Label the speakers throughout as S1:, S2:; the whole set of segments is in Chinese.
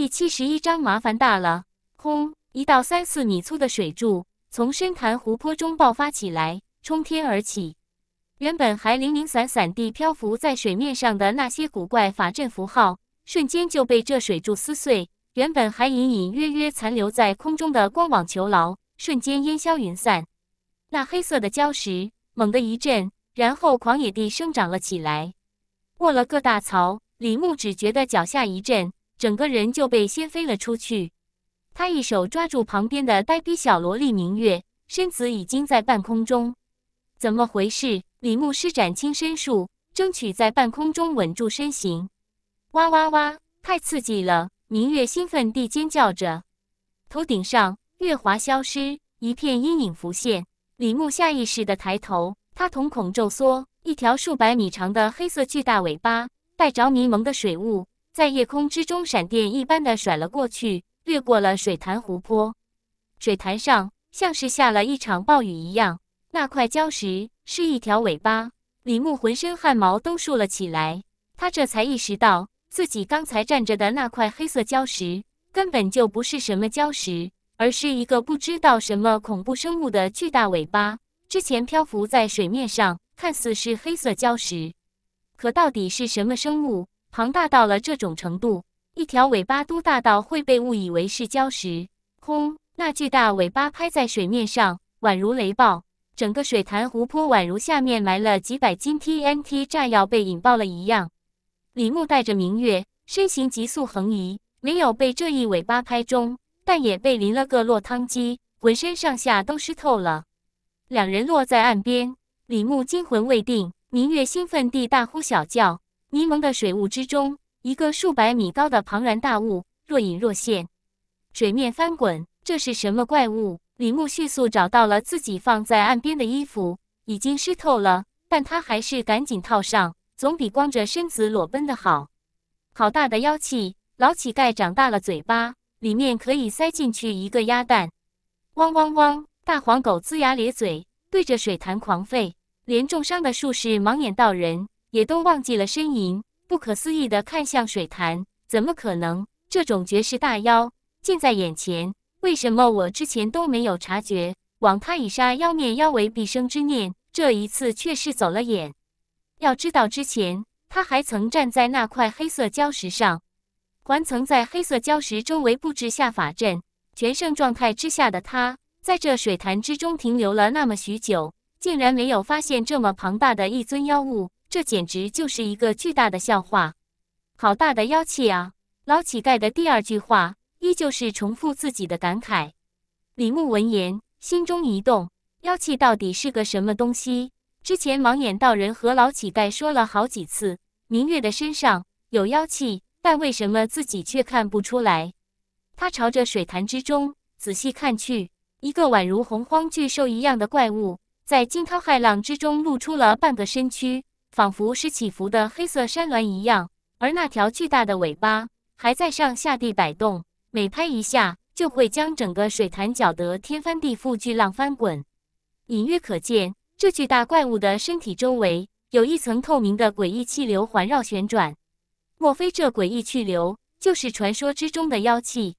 S1: 第七十一章麻烦大了！轰！一道三四米粗的水柱从深潭湖泊中爆发起来，冲天而起。原本还零零散散地漂浮在水面上的那些古怪法阵符号，瞬间就被这水柱撕碎。原本还隐隐约约残留在空中的光网囚牢，瞬间烟消云散。那黑色的礁石猛地一震，然后狂野地生长了起来。卧了个大槽！李牧只觉得脚下一震。整个人就被掀飞了出去，他一手抓住旁边的呆逼小萝莉明月，身子已经在半空中，怎么回事？李牧施展轻身术，争取在半空中稳住身形。哇哇哇！太刺激了！明月兴奋地尖叫着。头顶上，月华消失，一片阴影浮现。李牧下意识地抬头，他瞳孔骤缩，一条数百米长的黑色巨大尾巴带着迷蒙的水雾。在夜空之中，闪电一般的甩了过去，掠过了水潭湖泊。水潭上像是下了一场暴雨一样。那块礁石是一条尾巴，李牧浑身汗毛都竖了起来。他这才意识到，自己刚才站着的那块黑色礁石根本就不是什么礁石，而是一个不知道什么恐怖生物的巨大尾巴。之前漂浮在水面上，看似是黑色礁石，可到底是什么生物？庞大到了这种程度，一条尾巴都大到会被误以为是礁石。轰！那巨大尾巴拍在水面上，宛如雷暴，整个水潭湖泊宛如下面埋了几百斤 TNT 炸药被引爆了一样。李牧带着明月，身形急速横移，没有被这一尾巴拍中，但也被淋了个落汤鸡，浑身上下都湿透了。两人落在岸边，李牧惊魂未定，明月兴奋地大呼小叫。迷蒙的水雾之中，一个数百米高的庞然大物若隐若现。水面翻滚，这是什么怪物？李牧迅速找到了自己放在岸边的衣服，已经湿透了，但他还是赶紧套上，总比光着身子裸奔的好。好大的妖气！老乞丐长大了嘴巴，里面可以塞进去一个鸭蛋。汪汪汪！大黄狗龇牙咧嘴，对着水潭狂吠，连重伤的术士盲眼道人。也都忘记了呻吟，不可思议的看向水潭，怎么可能？这种绝世大妖近在眼前，为什么我之前都没有察觉？枉他以杀妖灭妖为毕生之念，这一次却是走了眼。要知道，之前他还曾站在那块黑色礁石上，还曾在黑色礁石周围布置下法阵。全盛状态之下的他，在这水潭之中停留了那么许久，竟然没有发现这么庞大的一尊妖物。这简直就是一个巨大的笑话！好大的妖气啊！老乞丐的第二句话依旧是重复自己的感慨。李牧闻言，心中一动：妖气到底是个什么东西？之前盲眼道人和老乞丐说了好几次，明月的身上有妖气，但为什么自己却看不出来？他朝着水潭之中仔细看去，一个宛如洪荒巨兽一样的怪物在惊涛骇浪之中露出了半个身躯。仿佛是起伏的黑色山峦一样，而那条巨大的尾巴还在上下地摆动，每拍一下就会将整个水潭搅得天翻地覆，巨浪翻滚。隐约可见，这巨大怪物的身体周围有一层透明的诡异气流环绕旋转。莫非这诡异气流就是传说之中的妖气？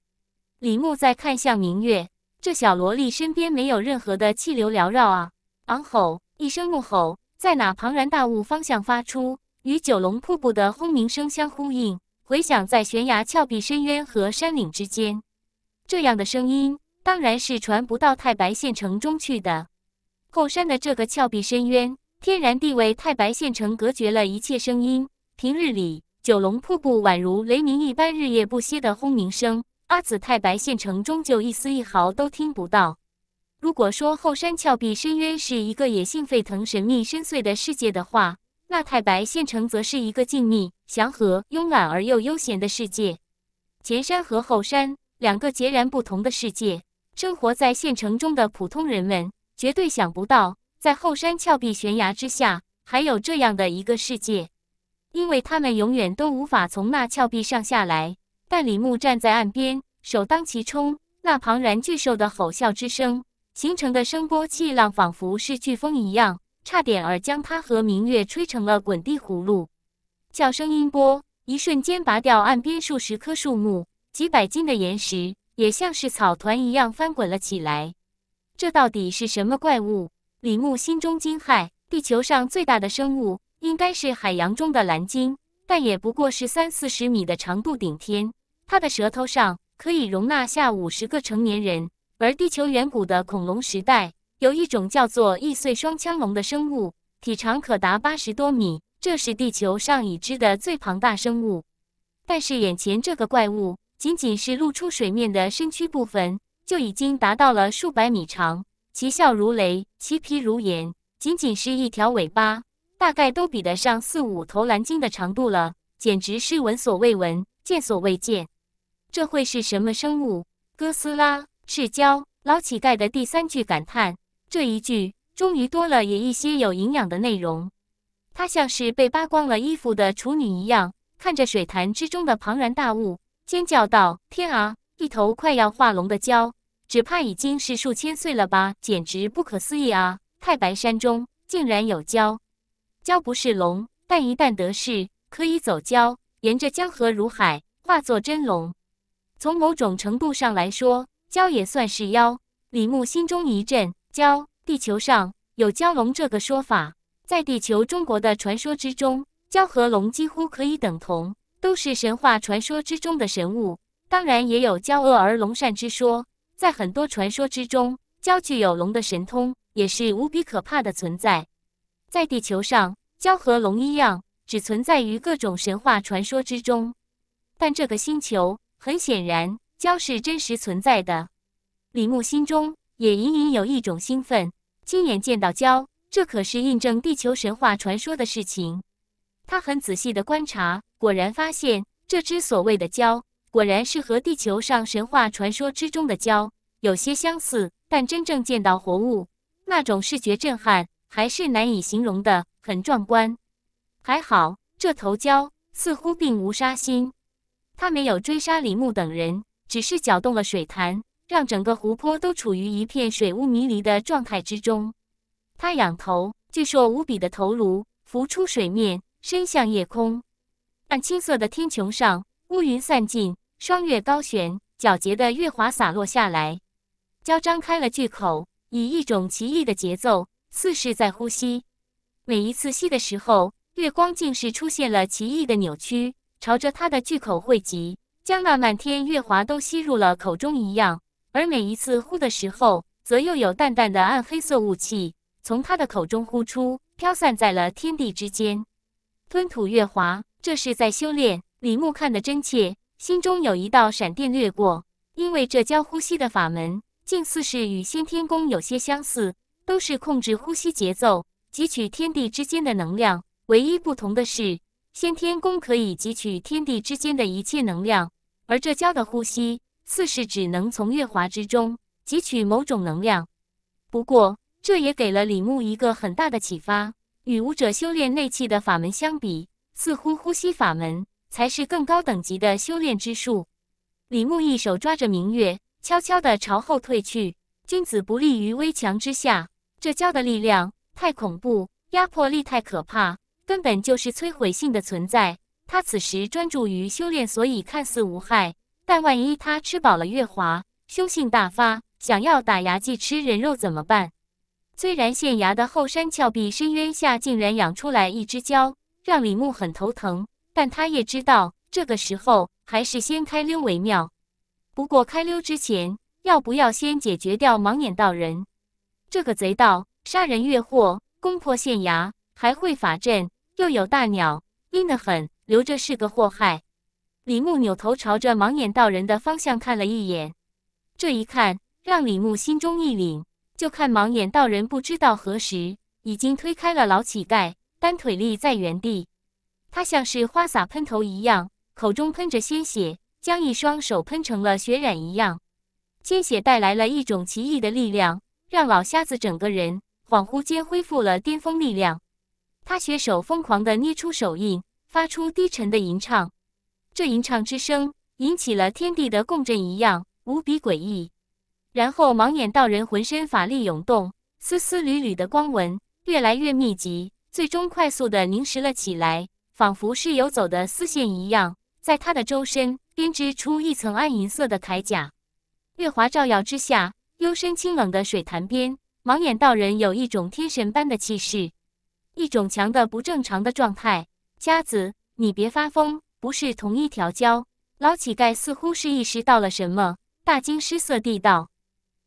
S1: 李牧在看向明月，这小萝莉身边没有任何的气流缭绕啊！昂吼一声怒吼。在那庞然大物方向发出，与九龙瀑布的轰鸣声相呼应，回响在悬崖峭壁、深渊和山岭之间。这样的声音当然是传不到太白县城中去的。后山的这个峭壁深渊，天然地位太白县城隔绝了一切声音。平日里，九龙瀑布宛如雷鸣一般日夜不歇的轰鸣声，阿紫太白县城终究一丝一毫都听不到。如果说后山峭壁深渊是一个野性沸腾、神秘深邃的世界的话，那太白县城则是一个静谧、祥和、慵懒而又悠闲的世界。前山和后山两个截然不同的世界，生活在县城中的普通人们绝对想不到，在后山峭壁悬崖之下还有这样的一个世界，因为他们永远都无法从那峭壁上下来。但李牧站在岸边，首当其冲，那庞然巨兽的吼啸之声。形成的声波气浪仿佛是飓风一样，差点儿将他和明月吹成了滚地葫芦。叫声音波一瞬间拔掉岸边数十棵树木，几百斤的岩石也像是草团一样翻滚了起来。这到底是什么怪物？李牧心中惊骇。地球上最大的生物应该是海洋中的蓝鲸，但也不过是三四十米的长度顶天，它的舌头上可以容纳下五十个成年人。而地球远古的恐龙时代，有一种叫做易碎双枪龙的生物，体长可达八十多米，这是地球上已知的最庞大生物。但是眼前这个怪物，仅仅是露出水面的身躯部分，就已经达到了数百米长，其笑如雷，其皮如岩，仅仅是一条尾巴，大概都比得上四五头蓝鲸的长度了，简直是闻所未闻，见所未见。这会是什么生物？哥斯拉？是蛟老乞丐的第三句感叹，这一句终于多了也一些有营养的内容。他像是被扒光了衣服的处女一样，看着水潭之中的庞然大物，尖叫道：“天啊！一头快要化龙的蛟，只怕已经是数千岁了吧？简直不可思议啊！太白山中竟然有蛟！蛟不是龙，但一旦得势，可以走蛟，沿着江河如海，化作真龙。从某种程度上来说。”蛟也算是妖，李牧心中一震。蛟，地球上有蛟龙这个说法，在地球中国的传说之中，蛟和龙几乎可以等同，都是神话传说之中的神物。当然，也有蛟恶而龙善之说。在很多传说之中，蛟具有龙的神通，也是无比可怕的存在。在地球上，蛟和龙一样，只存在于各种神话传说之中。但这个星球，很显然。蛟是真实存在的，李牧心中也隐隐有一种兴奋。亲眼见到蛟，这可是印证地球神话传说的事情。他很仔细的观察，果然发现这只所谓的蛟，果然是和地球上神话传说之中的蛟有些相似。但真正见到活物，那种视觉震撼还是难以形容的，很壮观。还好，这头蛟似乎并无杀心，他没有追杀李牧等人。只是搅动了水潭，让整个湖泊都处于一片水雾迷离的状态之中。他仰头，巨硕无比的头颅浮出水面，伸向夜空。暗青色的天穹上，乌云散尽，霜月高悬，皎洁的月华洒落下来。蛟张开了巨口，以一种奇异的节奏，似是在呼吸。每一次吸的时候，月光竟是出现了奇异的扭曲，朝着它的巨口汇集。将那满天月华都吸入了口中一样，而每一次呼的时候，则又有淡淡的暗黑色雾气从他的口中呼出，飘散在了天地之间。吞吐月华，这是在修炼。李牧看得真切，心中有一道闪电掠过，因为这教呼吸的法门，竟似是与先天功有些相似，都是控制呼吸节奏，汲取天地之间的能量。唯一不同的是。先天功可以汲取天地之间的一切能量，而这蛟的呼吸，似是只能从月华之中汲取某种能量。不过，这也给了李牧一个很大的启发。与武者修炼内气的法门相比，似乎呼吸法门才是更高等级的修炼之术。李牧一手抓着明月，悄悄地朝后退去。君子不立于危墙之下，这蛟的力量太恐怖，压迫力太可怕。根本就是摧毁性的存在。他此时专注于修炼，所以看似无害。但万一他吃饱了月华，凶性大发，想要打牙祭吃人肉怎么办？虽然县衙的后山峭壁深渊下竟然养出来一只蛟，让李牧很头疼，但他也知道这个时候还是先开溜为妙。不过开溜之前，要不要先解决掉盲眼道人这个贼道？杀人越货，攻破县衙，还会法阵。又有大鸟，阴得很，留着是个祸害。李牧扭头朝着盲眼道人的方向看了一眼，这一看让李牧心中一凛。就看盲眼道人不知道何时已经推开了老乞丐，单腿立在原地。他像是花洒喷头一样，口中喷着鲜血，将一双手喷成了血染一样。鲜血带来了一种奇异的力量，让老瞎子整个人恍惚间恢复了巅峰力量。他血手疯狂地捏出手印，发出低沉的吟唱。这吟唱之声引起了天地的共振，一样无比诡异。然后，盲眼道人浑身法力涌动，丝丝缕缕的光纹越来越密集，最终快速地凝实了起来，仿佛是游走的丝线一样，在他的周身编织出一层暗银色的铠甲。月华照耀之下，幽深清冷的水潭边，盲眼道人有一种天神般的气势。一种强的不正常的状态，家子，你别发疯，不是同一条蛟。老乞丐似乎是意识到了什么，大惊失色地道：“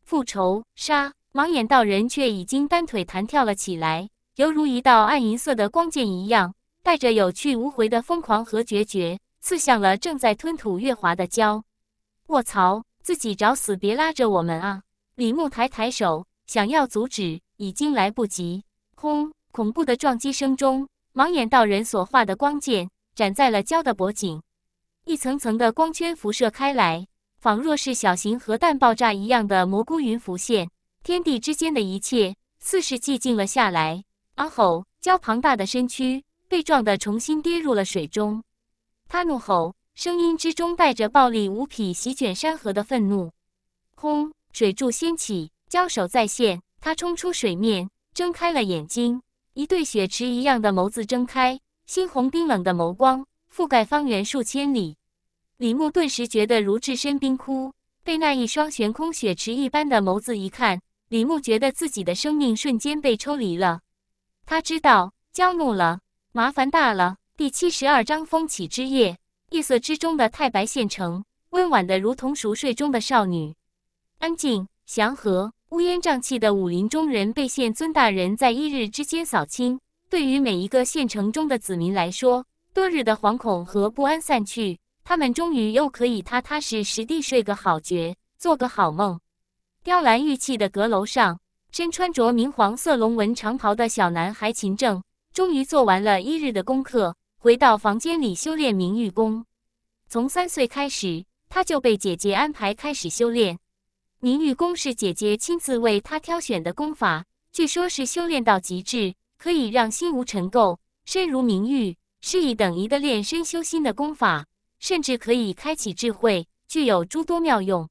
S1: 复仇杀！”盲眼道人却已经单腿弹跳了起来，犹如一道暗银色的光剑一样，带着有去无回的疯狂和决绝，刺向了正在吞吐月华的蛟。卧槽，自己找死，别拉着我们啊！李牧抬抬手想要阻止，已经来不及。轰！恐怖的撞击声中，盲眼道人所画的光剑斩在了蛟的脖颈，一层层的光圈辐射开来，仿若是小型核弹爆炸一样的蘑菇云浮现。天地之间的一切似是寂静了下来。啊吼！蛟庞大的身躯被撞得重新跌入了水中，他怒吼，声音之中带着暴力无匹、席卷山河的愤怒。轰！水柱掀起，交手再现，他冲出水面，睁开了眼睛。一对雪池一样的眸子睁开，猩红冰冷的眸光覆盖方圆数千里，李牧顿时觉得如置身冰窟，被那一双悬空雪池一般的眸子一看，李牧觉得自己的生命瞬间被抽离了。他知道，焦怒了，麻烦大了。第七十二章风起之夜，夜色之中的太白县城，温婉的如同熟睡中的少女，安静祥和。乌烟瘴气的武林中人被县尊大人在一日之间扫清。对于每一个县城中的子民来说，多日的惶恐和不安散去，他们终于又可以踏踏实实地睡个好觉，做个好梦。雕栏玉砌的阁楼上，身穿着明黄色龙纹长袍的小男孩秦正，终于做完了一日的功课，回到房间里修炼明玉功。从三岁开始，他就被姐姐安排开始修炼。明玉宫是姐姐亲自为他挑选的功法，据说是修炼到极致，可以让心无尘垢，身如明玉，是一等一的练身修心的功法，甚至可以开启智慧，具有诸多妙用。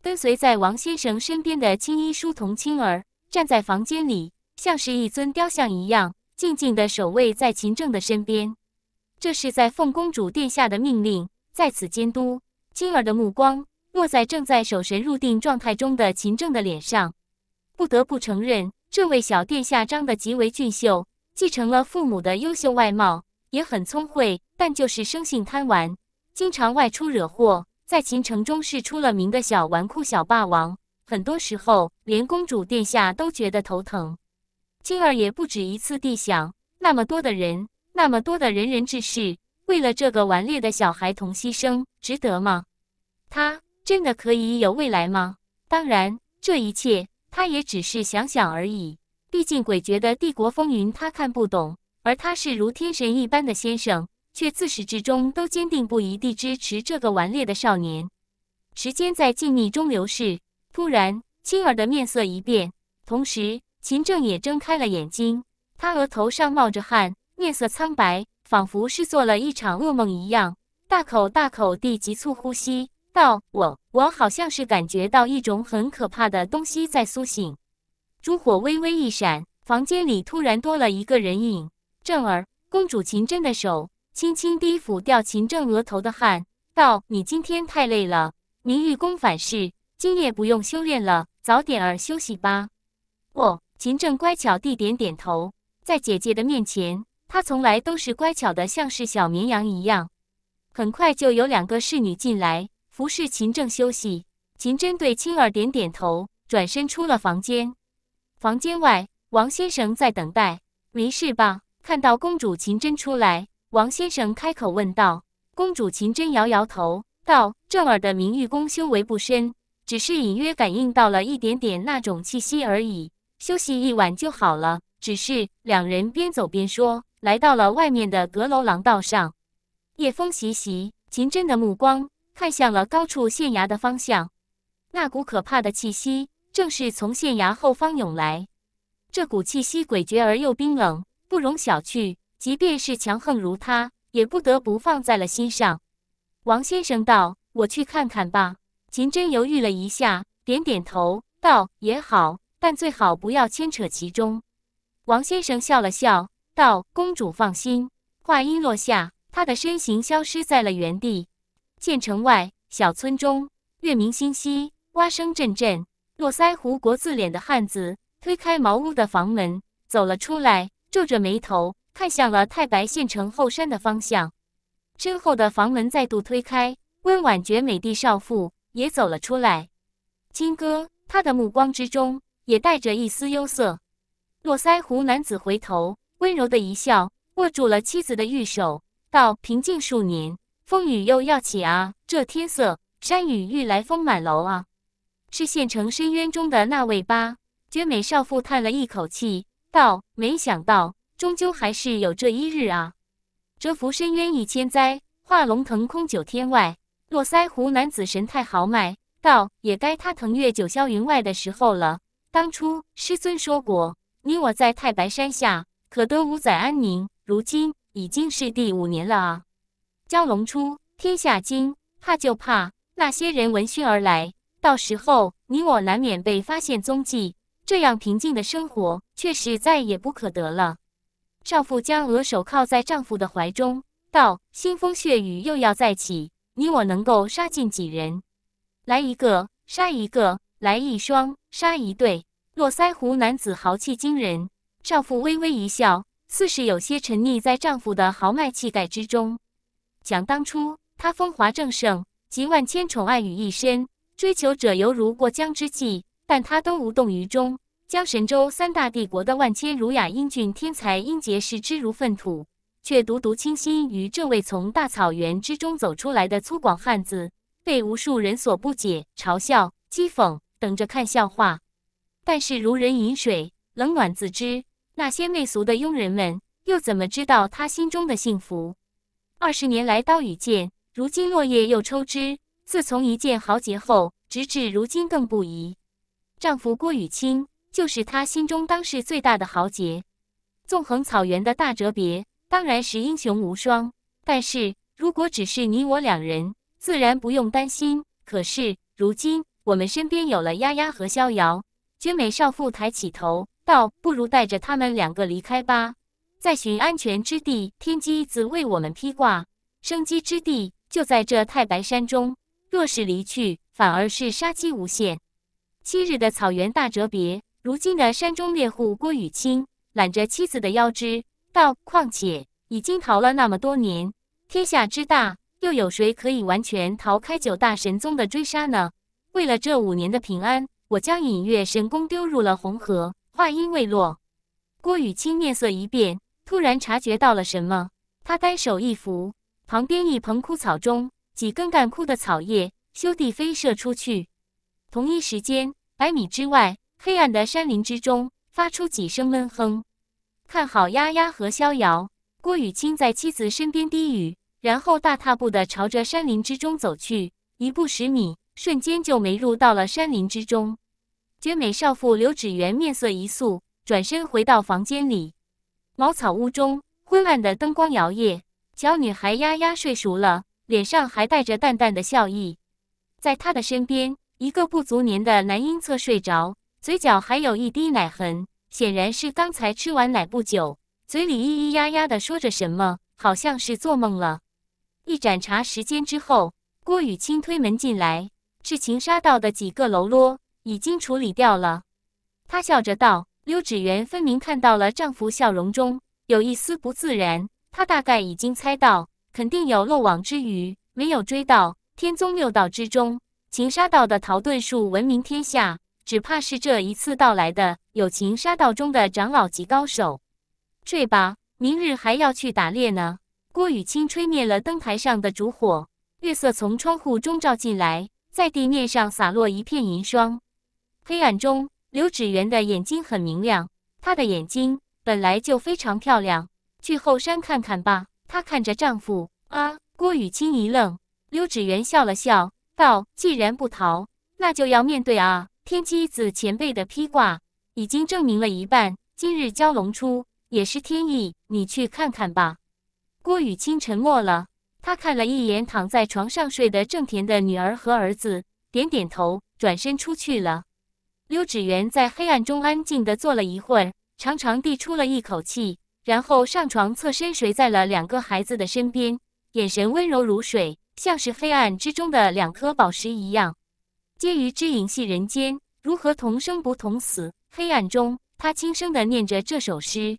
S1: 跟随在王先生身边的青衣书童青儿，站在房间里，像是一尊雕像一样，静静地守卫在秦政的身边。这是在奉公主殿下的命令，在此监督。青儿的目光。落在正在守神入定状态中的秦政的脸上，不得不承认，这位小殿下长得极为俊秀，继承了父母的优秀外貌，也很聪慧，但就是生性贪玩，经常外出惹祸，在秦城中是出了名的小纨绔、小霸王。很多时候，连公主殿下都觉得头疼。青儿也不止一次地想：那么多的人，那么多的仁人志士，为了这个顽劣的小孩童牺牲，值得吗？他。真的可以有未来吗？当然，这一切他也只是想想而已。毕竟诡谲的帝国风云他看不懂，而他是如天神一般的先生，却自始至终都坚定不移地支持这个顽劣的少年。时间在静谧中流逝，突然，青儿的面色一变，同时秦正也睁开了眼睛。他额头上冒着汗，面色苍白，仿佛是做了一场噩梦一样，大口大口地急促呼吸。道我我好像是感觉到一种很可怕的东西在苏醒，烛火微微一闪，房间里突然多了一个人影。正儿公主秦真的手轻轻低抚掉秦正额头的汗，道：“你今天太累了，明玉宫反噬，今夜不用修炼了，早点儿休息吧。”哦，秦正乖巧地点点头，在姐姐的面前，他从来都是乖巧的，像是小绵羊一样。很快就有两个侍女进来。服侍秦正休息，秦真对青儿点点头，转身出了房间。房间外，王先生在等待。没事吧？看到公主秦真出来，王先生开口问道。公主秦真摇摇头，道：“正儿的明玉宫修为不深，只是隐约感应到了一点点那种气息而已，休息一晚就好了。”只是两人边走边说，来到了外面的阁楼廊道上。夜风习习，秦真的目光。看向了高处县衙的方向，那股可怕的气息正是从县衙后方涌来。这股气息诡谲而又冰冷，不容小觑。即便是强横如他，也不得不放在了心上。王先生道：“我去看看吧。”秦真犹豫了一下，点点头道：“也好，但最好不要牵扯其中。”王先生笑了笑，道：“公主放心。”话音落下，他的身形消失在了原地。县城外，小村中，月明星稀，蛙声阵阵。络腮胡、国字脸的汉子推开茅屋的房门，走了出来，皱着眉头看向了太白县城后山的方向。身后的房门再度推开，温婉绝美的少妇也走了出来。金哥，他的目光之中也带着一丝忧色。络腮胡男子回头，温柔的一笑，握住了妻子的玉手，道：“平静数年。”风雨又要起啊！这天色，山雨欲来风满楼啊！是县城深渊中的那位吧？绝美少妇叹了一口气道：“没想到，终究还是有这一日啊！蛰伏深渊一千载，化龙腾空九天外。”络腮胡男子神态豪迈道：“也该他腾越九霄云外的时候了。当初师尊说过，你我在太白山下可得五载安宁，如今已经是第五年了啊！”蛟龙出，天下惊。怕就怕那些人闻讯而来，到时候你我难免被发现踪迹。这样平静的生活，却是再也不可得了。少妇将额手靠在丈夫的怀中，道：“腥风血雨又要再起，你我能够杀尽几人？来一个杀一个，来一双杀一对。”络腮胡男子豪气惊人，少妇微微一笑，似是有些沉溺在丈夫的豪迈气概之中。讲当初，他风华正盛，集万千宠爱于一身，追求者犹如过江之鲫，但他都无动于衷，将神州三大帝国的万千儒雅英俊天才英杰视之如粪土，却独独倾心于这位从大草原之中走出来的粗犷汉子，被无数人所不解、嘲笑、讥讽，等着看笑话。但是如人饮水，冷暖自知，那些媚俗的庸人们又怎么知道他心中的幸福？二十年来刀与剑，如今落叶又抽枝。自从一见豪杰后，直至如今更不宜。丈夫郭雨清就是她心中当世最大的豪杰。纵横草原的大哲别当然是英雄无双，但是如果只是你我两人，自然不用担心。可是如今我们身边有了丫丫和逍遥，绝美少妇抬起头道：“不如带着他们两个离开吧。”再寻安全之地，天机子为我们披挂生机之地，就在这太白山中。若是离去，反而是杀机无限。昔日的草原大哲别，如今的山中猎户郭雨清揽着妻子的腰肢道：“况且已经逃了那么多年，天下之大，又有谁可以完全逃开九大神宗的追杀呢？”为了这五年的平安，我将隐月神功丢入了红河。话音未落，郭雨清面色一变。突然察觉到了什么，他单手一扶，旁边一盆枯草中几根干枯的草叶咻地飞射出去。同一时间，百米之外黑暗的山林之中发出几声闷哼。看好丫丫和逍遥，郭雨清在妻子身边低语，然后大踏步地朝着山林之中走去，一步十米，瞬间就没入到了山林之中。绝美少妇刘芷媛面色一肃，转身回到房间里。茅草屋中，昏暗的灯光摇曳。小女孩丫丫睡熟了，脸上还带着淡淡的笑意。在她的身边，一个不足年的男婴侧睡着，嘴角还有一滴奶痕，显然是刚才吃完奶不久。嘴里咿咿呀呀的说着什么，好像是做梦了。一盏茶时间之后，郭雨清推门进来，是情杀到的几个喽啰已经处理掉了。他笑着道。刘芷媛分明看到了丈夫笑容中有一丝不自然，她大概已经猜到，肯定有漏网之鱼没有追到。天宗六道之中，情杀道的逃遁术闻名天下，只怕是这一次到来的有情杀道中的长老级高手。睡吧，明日还要去打猎呢。郭雨清吹灭了灯台上的烛火，月色从窗户中照进来，在地面上洒落一片银霜。黑暗中。刘芷媛的眼睛很明亮，她的眼睛本来就非常漂亮。去后山看看吧。她看着丈夫啊，郭雨清一愣。刘芷媛笑了笑，道：“既然不逃，那就要面对啊。天机子前辈的披挂已经证明了一半，今日蛟龙出也是天意。你去看看吧。”郭雨清沉默了，他看了一眼躺在床上睡得正甜的女儿和儿子，点点头，转身出去了。刘芷远在黑暗中安静地坐了一会儿，长长地出了一口气，然后上床侧身睡在了两个孩子的身边，眼神温柔如水，像是黑暗之中的两颗宝石一样。皆于知影系人间，如何同生不同死？黑暗中，他轻声地念着这首诗，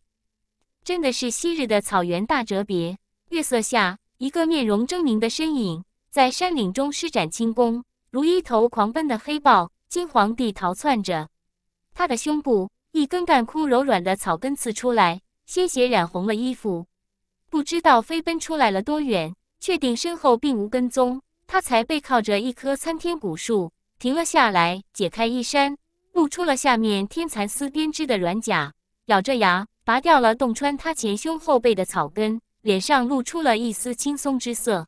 S1: 真的是昔日的草原大折别。月色下，一个面容狰狞的身影在山岭中施展轻功，如一头狂奔的黑豹。新皇帝逃窜着，他的胸部一根干枯柔软的草根刺出来，鲜血染红了衣服。不知道飞奔出来了多远，确定身后并无跟踪，他才背靠着一棵参天古树停了下来，解开衣衫，露出了下面天蚕丝编织的软甲，咬着牙拔掉了洞穿他前胸后背的草根，脸上露出了一丝轻松之色。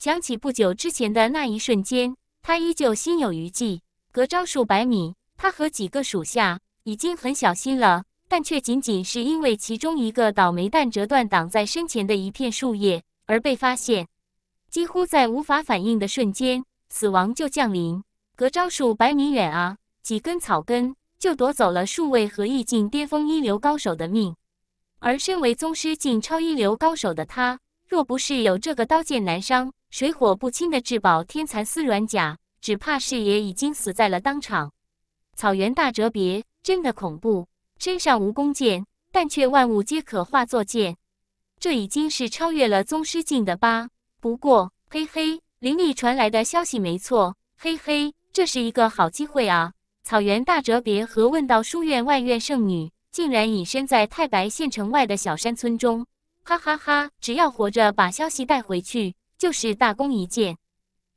S1: 想起不久之前的那一瞬间，他依旧心有余悸。隔招数百米，他和几个属下已经很小心了，但却仅仅是因为其中一个倒霉蛋折断挡在身前的一片树叶而被发现。几乎在无法反应的瞬间，死亡就降临。隔招数百米远啊，几根草根就夺走了数位和意境巅峰一流高手的命。而身为宗师境超一流高手的他，若不是有这个刀剑难伤、水火不侵的至宝天蚕丝软甲。只怕是也已经死在了当场。草原大折别真的恐怖，身上无弓箭，但却万物皆可化作箭。这已经是超越了宗师境的吧？不过，嘿嘿，林立传来的消息没错，嘿嘿，这是一个好机会啊！草原大哲别和问道书院外院圣女竟然隐身在太白县城外的小山村中，哈哈哈！只要活着把消息带回去，就是大功一件。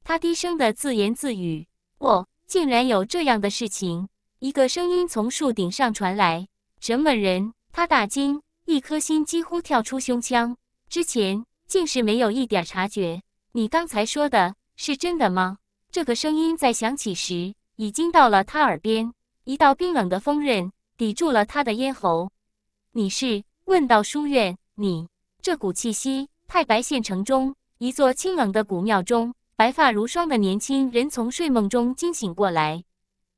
S1: 他低声的自言自语：“我竟然有这样的事情。”一个声音从树顶上传来：“什么人？”他大惊，一颗心几乎跳出胸腔。之前竟是没有一点察觉。你刚才说的是真的吗？这个声音在响起时，已经到了他耳边。一道冰冷的锋刃抵住了他的咽喉。“你是？”问道书院。你这股气息，太白县城中一座清冷的古庙中。白发如霜的年轻人从睡梦中惊醒过来，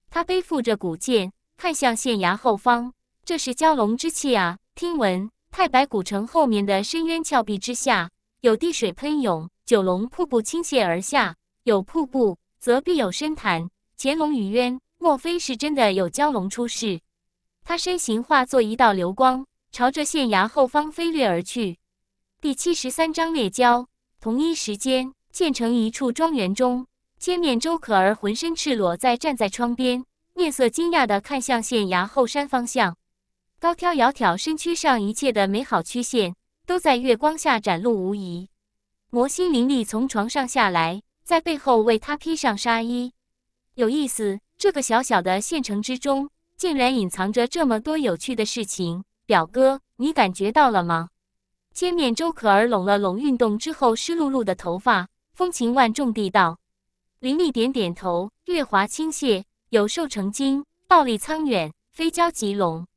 S1: 他背负着古剑，看向县衙后方。这是蛟龙之气啊！听闻太白古城后面的深渊峭壁之下，有地水喷涌，九龙瀑布倾泻而下。有瀑布，则必有深潭。潜龙于渊，莫非是真的有蛟龙出世？他身形化作一道流光，朝着县衙后方飞掠而去。第七十三章猎蛟。同一时间。县城一处庄园中，千面周可儿浑身赤裸在站在窗边，面色惊讶地看向县衙后山方向。高挑窈窕身躯上一切的美好曲线都在月光下展露无遗。魔心灵力从床上下来，在背后为她披上纱衣。有意思，这个小小的县城之中竟然隐藏着这么多有趣的事情。表哥，你感觉到了吗？千面周可儿拢了拢运动之后湿漉漉的头发。风情万种地道，林立点点头。月华倾泻，有兽成精，暴力苍远，飞蛟即龙，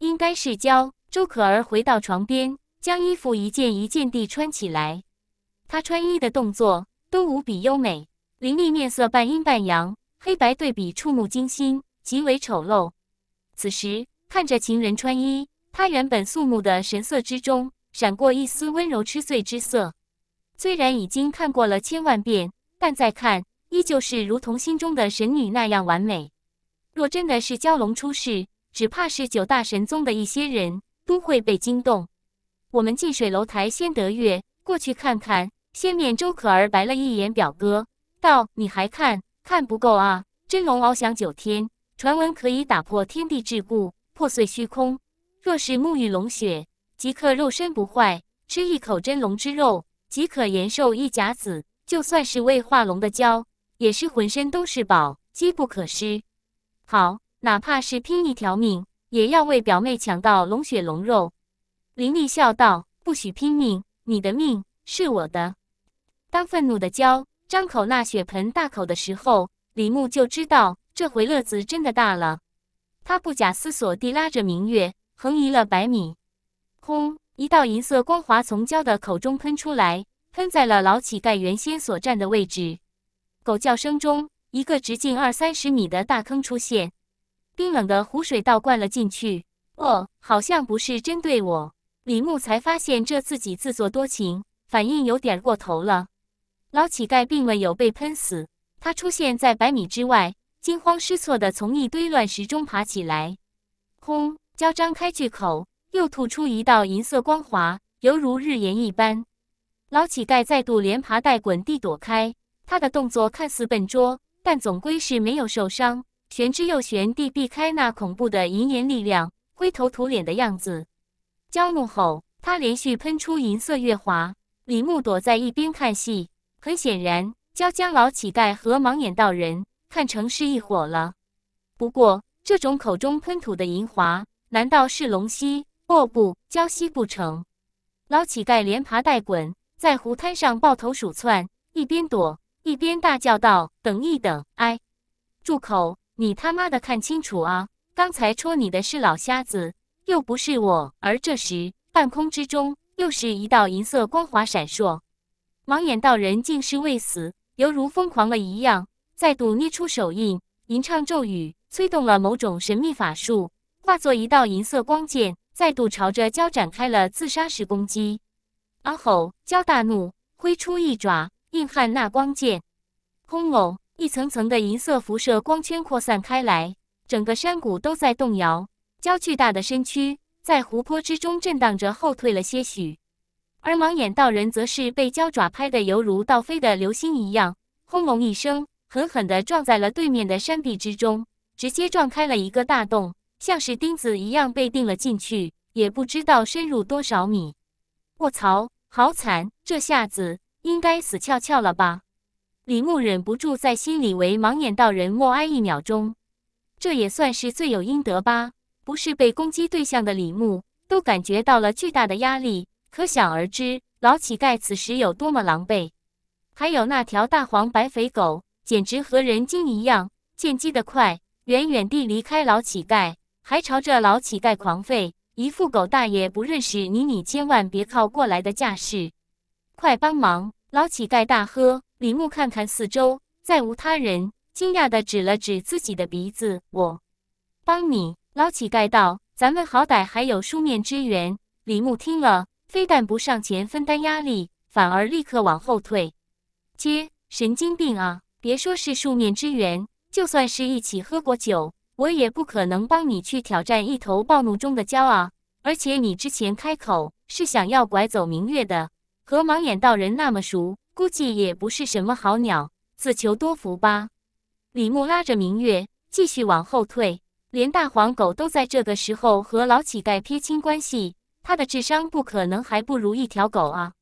S1: 应该是蛟。周可儿回到床边，将衣服一件一件地穿起来。她穿衣的动作都无比优美。林立面色半阴半阳，黑白对比触目惊心，极为丑陋。此时看着情人穿衣，他原本肃穆的神色之中闪过一丝温柔痴醉之色。虽然已经看过了千万遍，但再看依旧是如同心中的神女那样完美。若真的是蛟龙出世，只怕是九大神宗的一些人都会被惊动。我们近水楼台先得月，过去看看。先面周可儿白了一眼表哥，道：“你还看看不够啊？真龙翱翔九天，传闻可以打破天地桎梏，破碎虚空。若是沐浴龙血，即刻肉身不坏。吃一口真龙之肉。”即可延寿一甲子，就算是未化龙的蛟，也是浑身都是宝，机不可失。好，哪怕是拼一条命，也要为表妹抢到龙血龙肉。林立笑道：“不许拼命，你的命是我的。”当愤怒的蛟张口那血盆大口的时候，李牧就知道这回乐子真的大了。他不假思索地拉着明月，横移了百米，轰！一道银色光华从蛟的口中喷出来，喷在了老乞丐原先所站的位置。狗叫声中，一个直径二三十米的大坑出现，冰冷的湖水倒灌了进去。哦，好像不是针对我。李牧才发现这自己自作多情，反应有点过头了。老乞丐并没有被喷死，他出现在百米之外，惊慌失措地从一堆乱石中爬起来。轰！蛟张开巨口。又吐出一道银色光华，犹如日炎一般。老乞丐再度连爬带滚地躲开，他的动作看似笨拙，但总归是没有受伤。玄之又玄地避开那恐怖的银炎力量，灰头土脸的样子。焦怒后，他连续喷出银色月华。李牧躲在一边看戏，很显然，焦将老乞丐和盲眼道人看成是一伙了。不过，这种口中喷吐的银华，难道是龙息？哦不，交戏不成！老乞丐连爬带滚，在湖滩上抱头鼠窜，一边躲一边大叫道：“等一等，哎，住口！你他妈的看清楚啊！刚才戳你的是老瞎子，又不是我。”而这时，半空之中又是一道银色光华闪烁，盲眼道人竟是未死，犹如疯狂了一样，再度捏出手印，吟唱咒语，催动了某种神秘法术，化作一道银色光剑。再度朝着蛟展开了自杀式攻击，啊吼！蛟大怒，挥出一爪，硬撼那光剑。轰隆！一层层的银色辐射光圈扩散开来，整个山谷都在动摇。蛟巨大的身躯在湖泊之中震荡着，后退了些许。而盲眼道人则是被蛟爪拍得犹如倒飞的流星一样，轰隆一声，狠狠地撞在了对面的山壁之中，直接撞开了一个大洞。像是钉子一样被钉了进去，也不知道深入多少米。卧槽，好惨！这下子应该死翘翘了吧？李牧忍不住在心里为盲眼道人默哀一秒钟。这也算是罪有应得吧？不是被攻击对象的李牧都感觉到了巨大的压力，可想而知老乞丐此时有多么狼狈。还有那条大黄白肥狗，简直和人精一样，见机得快，远远地离开老乞丐。还朝着老乞丐狂吠，一副狗大爷不认识你，你千万别靠过来的架势。快帮忙！老乞丐大喝。李牧看看四周，再无他人，惊讶地指了指自己的鼻子：“我，帮你。”老乞丐道：“咱们好歹还有书面之缘。”李牧听了，非但不上前分担压力，反而立刻往后退。接神经病啊！别说是书面之缘，就算是一起喝过酒。我也不可能帮你去挑战一头暴怒中的蛟啊！而且你之前开口是想要拐走明月的，和盲眼道人那么熟，估计也不是什么好鸟，自求多福吧。李牧拉着明月继续往后退，连大黄狗都在这个时候和老乞丐撇清关系，他的智商不可能还不如一条狗啊！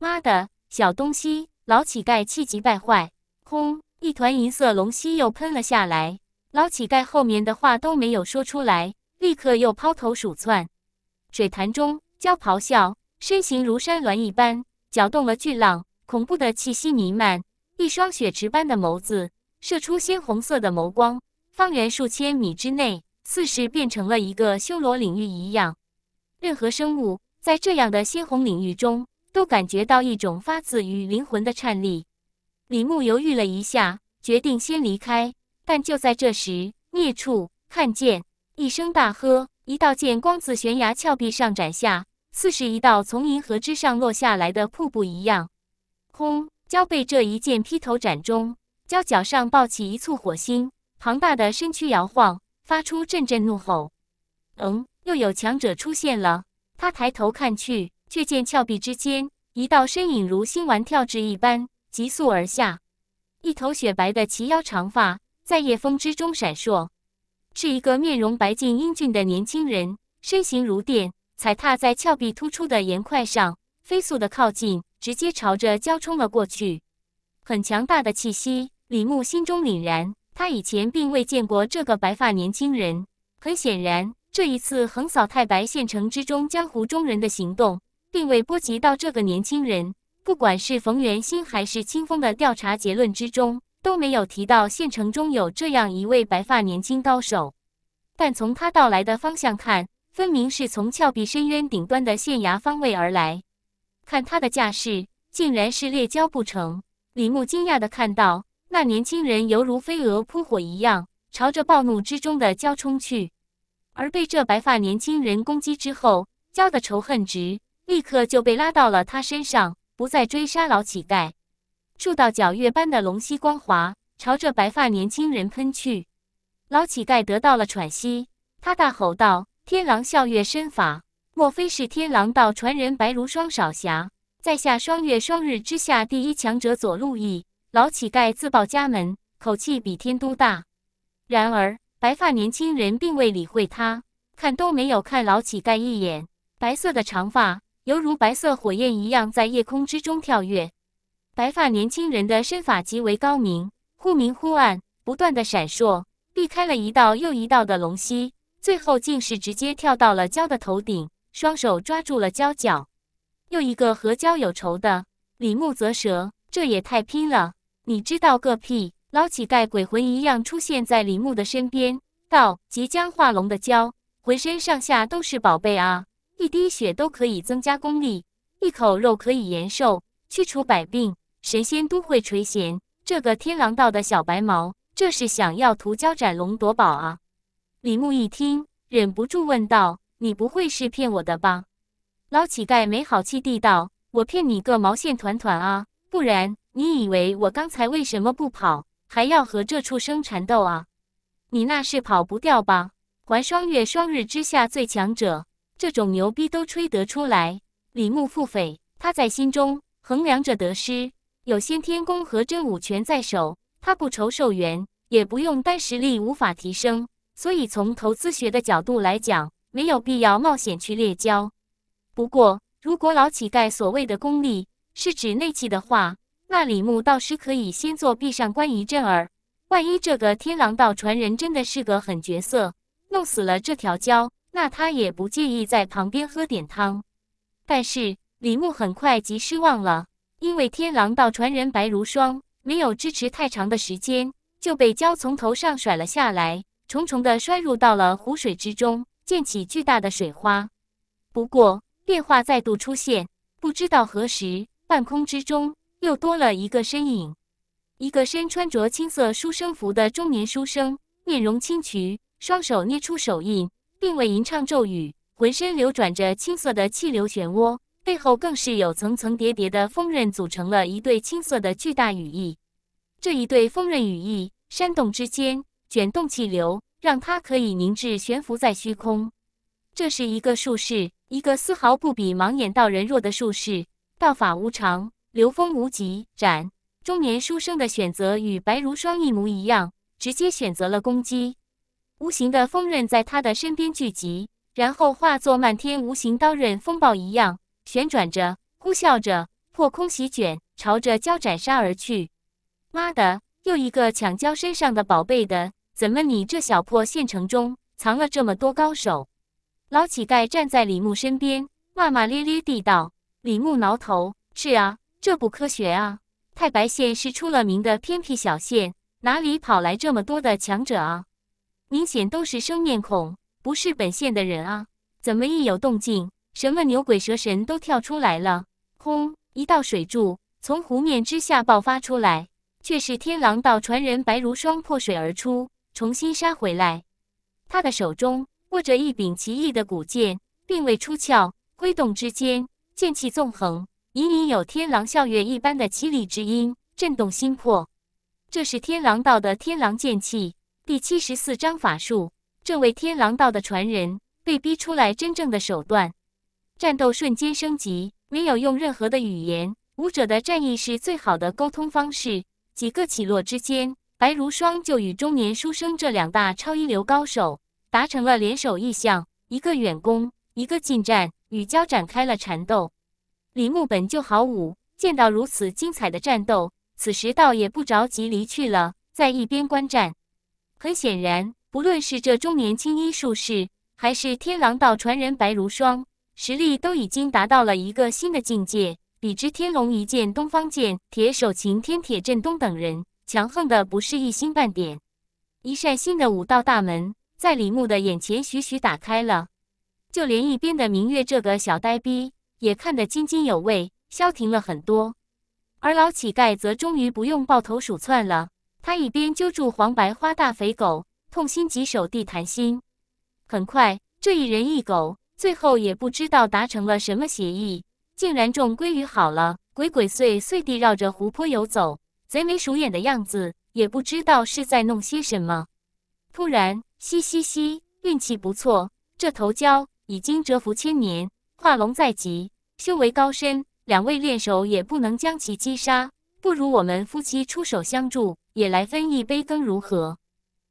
S1: 妈的小东西！老乞丐气急败坏，轰！一团银色龙息又喷了下来。老乞丐后面的话都没有说出来，立刻又抛头鼠窜。水潭中蛟咆哮，身形如山峦一般搅动了巨浪，恐怖的气息弥漫，一双血池般的眸子射出鲜红色的眸光，方圆数千米之内似是变成了一个修罗领域一样。任何生物在这样的鲜红领域中都感觉到一种发自于灵魂的颤栗。李牧犹豫了一下，决定先离开。但就在这时，孽畜看见一声大喝，一道剑光自悬崖峭壁上斩下，似是一道从银河之上落下来的瀑布一样。轰！蛟被这一剑劈头斩中，蛟角上抱起一簇火星，庞大的身躯摇晃，发出阵阵怒吼。嗯，又有强者出现了。他抬头看去，却见峭壁之间一道身影如星丸跳掷一般急速而下，一头雪白的齐腰长发。在夜风之中闪烁，是一个面容白净、英俊的年轻人，身形如电，踩踏在峭壁突出的岩块上，飞速的靠近，直接朝着蛟冲了过去。很强大的气息，李牧心中凛然。他以前并未见过这个白发年轻人。很显然，这一次横扫太白县城之中江湖中人的行动，并未波及到这个年轻人。不管是冯元兴还是清风的调查结论之中。都没有提到县城中有这样一位白发年轻高手，但从他到来的方向看，分明是从峭壁深渊顶端的县衙方位而来。看他的架势，竟然是猎蛟不成。李牧惊讶的看到，那年轻人犹如飞蛾扑火一样，朝着暴怒之中的蛟冲去。而被这白发年轻人攻击之后，蛟的仇恨值立刻就被拉到了他身上，不再追杀老乞丐。触到皎月般的龙息，光华朝着白发年轻人喷去。老乞丐得到了喘息，他大吼道：“天狼笑月身法，莫非是天狼道传人白如霜少侠？在下双月双日之下第一强者左路易。”老乞丐自报家门，口气比天都大。然而，白发年轻人并未理会他，看都没有看老乞丐一眼。白色的长发犹如白色火焰一样，在夜空之中跳跃。白发年轻人的身法极为高明，忽明忽暗，不断的闪烁，避开了一道又一道的龙息，最后竟是直接跳到了蛟的头顶，双手抓住了蛟脚。又一个和蛟有仇的李牧咋舌，这也太拼了！你知道个屁！老乞丐鬼魂一样出现在李牧的身边，道：“即将化龙的蛟，浑身上下都是宝贝啊，一滴血都可以增加功力，一口肉可以延寿，去除百病。”神仙都会垂涎这个天狼道的小白毛，这是想要涂胶斩龙夺宝啊！李牧一听，忍不住问道：“你不会是骗我的吧？”老乞丐没好气地道：“我骗你个毛线团团啊！不然你以为我刚才为什么不跑，还要和这畜生缠斗啊？你那是跑不掉吧？还双月双日之下最强者，这种牛逼都吹得出来。”李牧腹诽，他在心中衡量着得失。有先天功和真武拳在手，他不愁寿元，也不用担实力无法提升。所以从投资学的角度来讲，没有必要冒险去猎蛟。不过，如果老乞丐所谓的功力是指内气的话，那李牧倒是可以先做壁上观一阵儿。万一这个天狼道传人真的是个狠角色，弄死了这条蛟，那他也不介意在旁边喝点汤。但是，李牧很快即失望了。因为天狼道传人白如霜没有支持太长的时间，就被蛟从头上甩了下来，重重的摔入到了湖水之中，溅起巨大的水花。不过变化再度出现，不知道何时，半空之中又多了一个身影，一个身穿着青色书生服的中年书生，面容清癯，双手捏出手印，并未吟唱咒语，浑身流转着青色的气流漩涡。背后更是有层层叠叠的锋刃组成了一对青色的巨大羽翼，这一对锋刃羽翼扇动之间卷动气流，让它可以凝滞悬浮在虚空。这是一个术士，一个丝毫不比盲眼道人弱的术士。道法无常，流风无极斩。中年书生的选择与白如霜一模一样，直接选择了攻击。无形的锋刃在他的身边聚集，然后化作漫天无形刀刃风暴一样。旋转着，呼啸着，破空席卷，朝着焦斩杀而去。妈的，又一个抢焦身上的宝贝的！怎么你这小破县城中藏了这么多高手？老乞丐站在李牧身边，骂骂咧咧地道：“李牧，挠头，是啊，这不科学啊！太白县是出了名的偏僻小县，哪里跑来这么多的强者啊？明显都是生面孔，不是本县的人啊！怎么一有动静？”什么牛鬼蛇神都跳出来了！轰！一道水柱从湖面之下爆发出来，却是天狼道传人白如霜破水而出，重新杀回来。他的手中握着一柄奇异的古剑，并未出鞘，挥动之间，剑气纵横，隐隐有天狼啸月一般的凄厉之音震动心魄。这是天狼道的天狼剑气，第七十四章法术。这位天狼道的传人被逼出来真正的手段。战斗瞬间升级，没有用任何的语言，武者的战役是最好的沟通方式。几个起落之间，白如霜就与中年书生这两大超一流高手达成了联手意向，一个远攻，一个近战，与交展开了缠斗。李牧本就好武，见到如此精彩的战斗，此时倒也不着急离去了，在一边观战。很显然，不论是这中年青衣术士，还是天狼道传人白如霜。实力都已经达到了一个新的境界，比之天龙一剑、东方剑、铁手擎天、铁震东等人，强横的不是一星半点。一扇新的五道大门在李牧的眼前徐徐打开了，就连一边的明月这个小呆逼也看得津津有味，消停了很多。而老乞丐则终于不用抱头鼠窜了，他一边揪住黄白花大肥狗，痛心疾首地谈心。很快，这一人一狗。最后也不知道达成了什么协议，竟然众归于好了，鬼鬼祟祟地绕着湖泊游走，贼眉鼠眼的样子，也不知道是在弄些什么。突然，嘻嘻嘻，运气不错，这头蛟已经蛰伏千年，化龙在即，修为高深，两位猎手也不能将其击杀，不如我们夫妻出手相助，也来分一杯羹如何？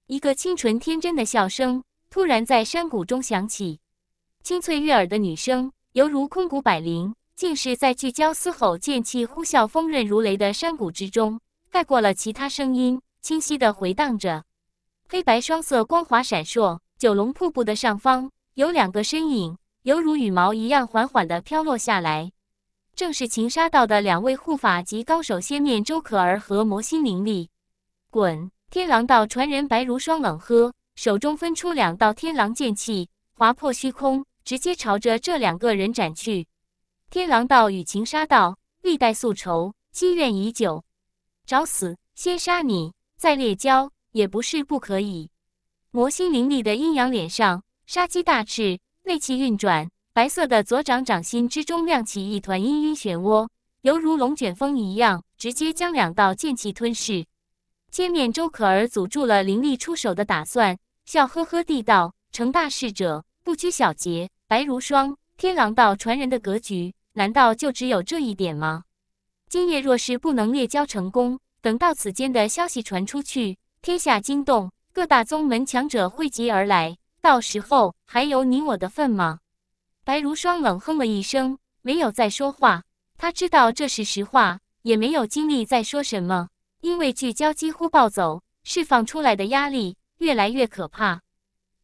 S1: 一个清纯天真的笑声突然在山谷中响起。清脆悦耳的女声，犹如空谷百灵，竟是在聚焦嘶吼、剑气呼啸、风刃如雷的山谷之中，盖过了其他声音，清晰的回荡着。黑白双色光华闪烁，九龙瀑布的上方有两个身影，犹如羽毛一样缓缓的飘落下来，正是情杀道的两位护法及高手仙面周可儿和魔心灵力。滚！天狼道传人白如霜冷喝，手中分出两道天狼剑气，划破虚空。直接朝着这两个人斩去。天狼道与情杀道，历代宿仇，积怨已久，找死！先杀你，再列交也不是不可以。魔心凌厉的阴阳脸上杀机大炽，内气运转，白色的左掌掌心之中亮起一团氤氲漩涡，犹如龙卷风一样，直接将两道剑气吞噬。见面周可儿阻住了灵力出手的打算，笑呵呵地道：“成大事者不拘小节。”白如霜，天狼道传人的格局难道就只有这一点吗？今夜若是不能猎交成功，等到此间的消息传出去，天下惊动，各大宗门强者汇集而来，到时候还有你我的份吗？白如霜冷哼了一声，没有再说话。他知道这是实话，也没有精力再说什么，因为聚焦几乎暴走，释放出来的压力越来越可怕。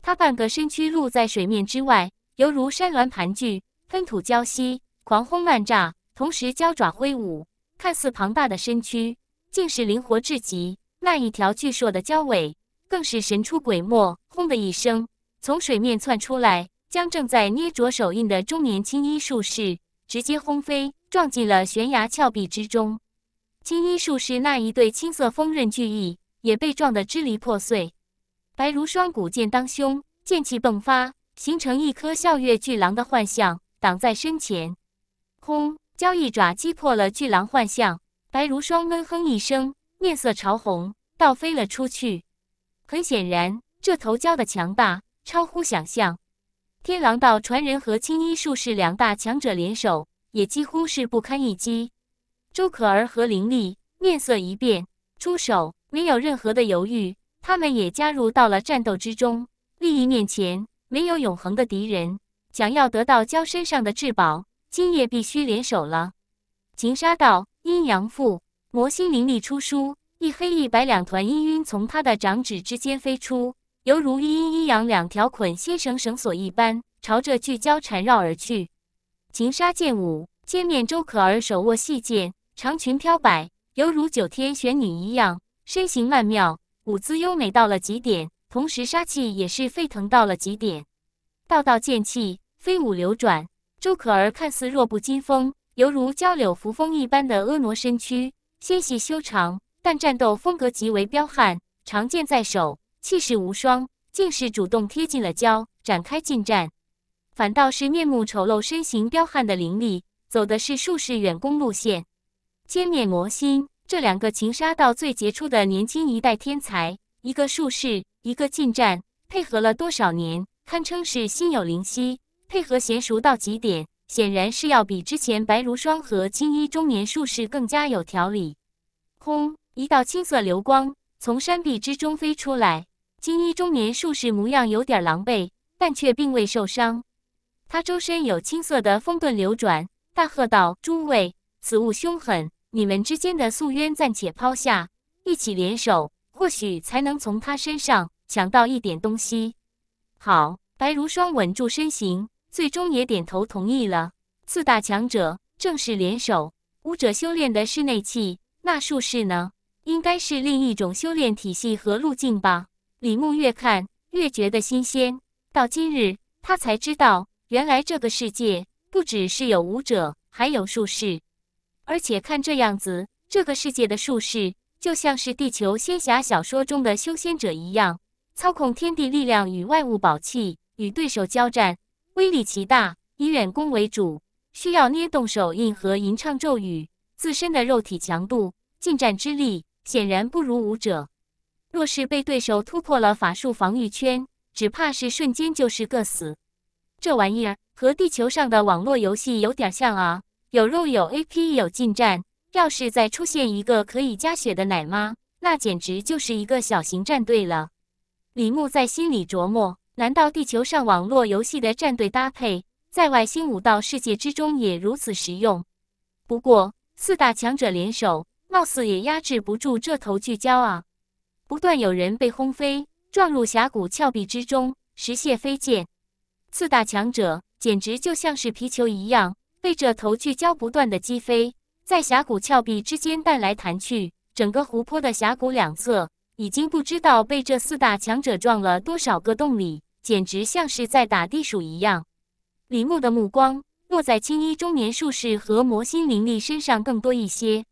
S1: 他半个身躯露在水面之外。犹如山峦盘踞，喷吐焦息，狂轰乱炸，同时胶爪挥舞，看似庞大的身躯竟是灵活至极。那一条巨硕的蛟尾更是神出鬼没，轰的一声从水面窜出来，将正在捏着手印的中年青衣术士直接轰飞，撞进了悬崖峭壁之中。青衣术士那一对青色锋刃巨翼也被撞得支离破碎。白如霜古剑当胸，剑气迸发。形成一颗笑月巨狼的幻象，挡在身前。轰！蛟一爪击破了巨狼幻象，白如霜闷哼一声，面色潮红，倒飞了出去。很显然，这头蛟的强大超乎想象。天狼道传人和青衣术士两大强者联手，也几乎是不堪一击。周可儿和灵力面色一变，出手没有任何的犹豫，他们也加入到了战斗之中。利益面前。没有永恒的敌人，想要得到蛟身上的至宝，今夜必须联手了。情杀道阴阳赋，魔心灵力出书，一黑一白两团氤氲从他的掌指之间飞出，犹如一阴一阳两条捆仙绳绳索一般，朝着巨蛟缠绕而去。情杀剑舞，街面周可儿手握细剑，长裙飘摆，犹如九天玄女一样，身形曼妙，舞姿优美到了极点。同时，杀气也是沸腾到了极点，道道剑气飞舞流转。周可儿看似弱不禁风，犹如娇柳扶风一般的婀娜身躯，纤细修长，但战斗风格极为彪悍。长剑在手，气势无双，竟是主动贴近了焦，展开近战。反倒是面目丑陋、身形彪悍的林立，走的是术士远攻路线。歼灭魔心，这两个擒杀道最杰出的年轻一代天才，一个术士。一个近战配合了多少年，堪称是心有灵犀，配合娴熟到极点，显然是要比之前白如霜和青衣中年术士更加有条理。轰！一道青色流光从山壁之中飞出来，青衣中年术士模样有点狼狈，但却并未受伤。他周身有青色的风盾流转，大喝道：“诸位，此物凶狠，你们之间的宿冤暂且抛下，一起联手，或许才能从他身上。”抢到一点东西，好。白如霜稳住身形，最终也点头同意了。四大强者正式联手。武者修炼的是内气，那术士呢？应该是另一种修炼体系和路径吧。李牧越看越觉得新鲜，到今日他才知道，原来这个世界不只是有武者，还有术士。而且看这样子，这个世界的术士就像是地球仙侠小说中的修仙者一样。操控天地力量与外物宝器，与对手交战，威力奇大，以远攻为主，需要捏动手印和吟唱咒语。自身的肉体强度、近战之力显然不如武者。若是被对手突破了法术防御圈，只怕是瞬间就是个死。这玩意儿和地球上的网络游戏有点像啊，有肉有 A P 有近战。要是再出现一个可以加血的奶妈，那简直就是一个小型战队了。李牧在心里琢磨：难道地球上网络游戏的战队搭配，在外星武道世界之中也如此实用？不过四大强者联手，貌似也压制不住这头巨蛟啊！不断有人被轰飞，撞入峡谷峭壁之中，石屑飞溅。四大强者简直就像是皮球一样，被这头巨蛟不断的击飞，在峡谷峭壁之间弹来弹去，整个湖泊的峡谷两侧。已经不知道被这四大强者撞了多少个洞里，简直像是在打地鼠一样。李牧的目光落在青衣中年术士和魔心灵力身上更多一些，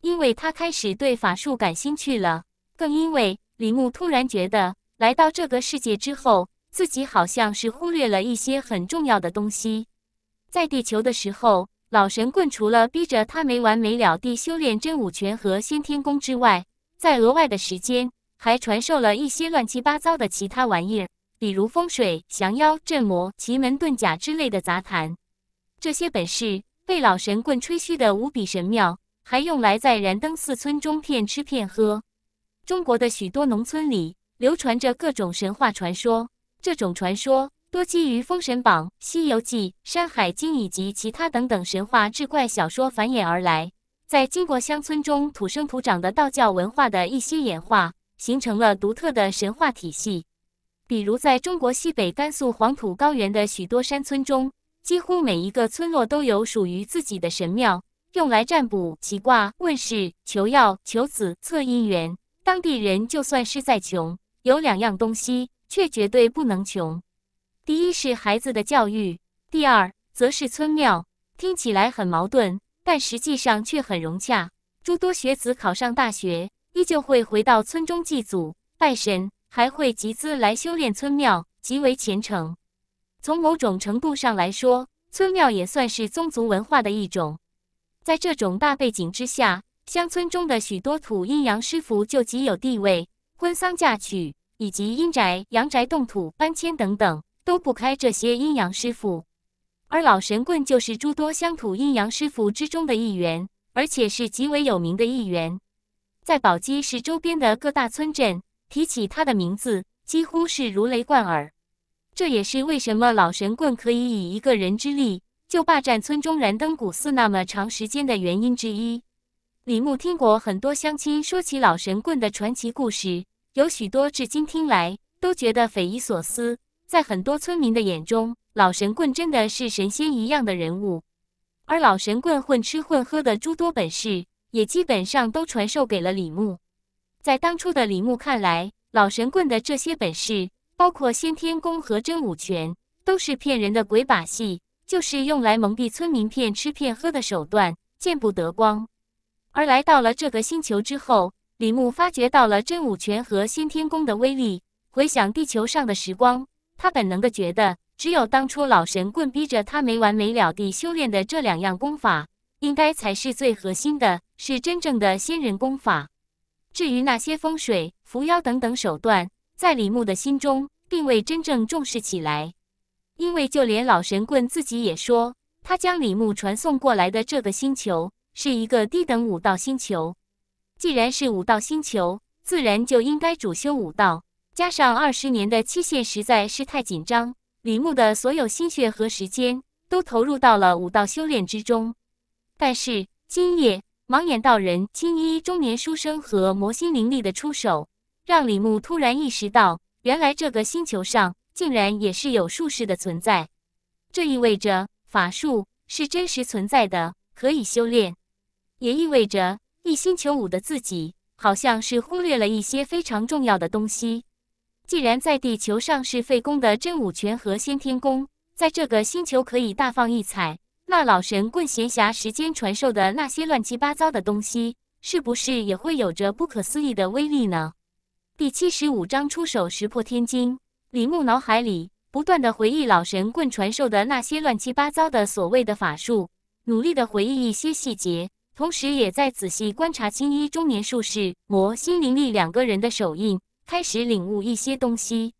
S1: 因为他开始对法术感兴趣了。更因为李牧突然觉得来到这个世界之后，自己好像是忽略了一些很重要的东西。在地球的时候，老神棍除了逼着他没完没了地修炼真武拳和先天功之外，在额外的时间，还传授了一些乱七八糟的其他玩意儿，比如风水、降妖、镇魔、奇门遁甲之类的杂谈。这些本事被老神棍吹嘘的无比神妙，还用来在燃灯寺村中骗吃骗喝。中国的许多农村里流传着各种神话传说，这种传说多基于《封神榜》《西游记》《山海经》以及其他等等神话志怪小说繁衍而来。在金国乡村中，土生土长的道教文化的一些演化，形成了独特的神话体系。比如，在中国西北甘肃黄土高原的许多山村中，几乎每一个村落都有属于自己的神庙，用来占卜、祈卦、问事、求药、求子、测姻缘。当地人就算是在穷，有两样东西却绝对不能穷：第一是孩子的教育，第二则是村庙。听起来很矛盾。但实际上却很融洽，诸多学子考上大学，依旧会回到村中祭祖拜神，还会集资来修炼村庙，极为虔诚。从某种程度上来说，村庙也算是宗族文化的一种。在这种大背景之下，乡村中的许多土阴阳师傅就极有地位，婚丧嫁娶以及阴宅、阳宅动土、搬迁等等，都不开这些阴阳师傅。而老神棍就是诸多乡土阴阳师傅之中的一员，而且是极为有名的一员。在宝鸡市周边的各大村镇，提起他的名字，几乎是如雷贯耳。这也是为什么老神棍可以以一个人之力就霸占村中燃灯古寺那么长时间的原因之一。李牧听过很多乡亲说起老神棍的传奇故事，有许多至今听来都觉得匪夷所思。在很多村民的眼中，老神棍真的是神仙一样的人物，而老神棍混吃混喝的诸多本事，也基本上都传授给了李牧。在当初的李牧看来，老神棍的这些本事，包括先天功和真武拳，都是骗人的鬼把戏，就是用来蒙蔽村民骗吃骗喝的手段，见不得光。而来到了这个星球之后，李牧发觉到了真武拳和先天功的威力。回想地球上的时光，他本能的觉得。只有当初老神棍逼着他没完没了地修炼的这两样功法，应该才是最核心的，是真正的仙人功法。至于那些风水、扶妖等等手段，在李牧的心中并未真正重视起来。因为就连老神棍自己也说，他将李牧传送过来的这个星球是一个低等武道星球。既然是武道星球，自然就应该主修武道。加上二十年的期限实在是太紧张。李牧的所有心血和时间都投入到了武道修炼之中，但是今夜盲眼道人、青衣中年书生和魔心灵力的出手，让李牧突然意识到，原来这个星球上竟然也是有术士的存在。这意味着法术是真实存在的，可以修炼，也意味着一心求武的自己，好像是忽略了一些非常重要的东西。既然在地球上是废功的真武拳和先天功，在这个星球可以大放异彩，那老神棍闲暇时间传授的那些乱七八糟的东西，是不是也会有着不可思议的威力呢？第七十五章出手，石破天惊。李牧脑海里不断的回忆老神棍传授的那些乱七八糟的所谓的法术，努力的回忆一些细节，同时也在仔细观察青衣中年术士魔心灵力两个人的手印。开始领悟一些东西。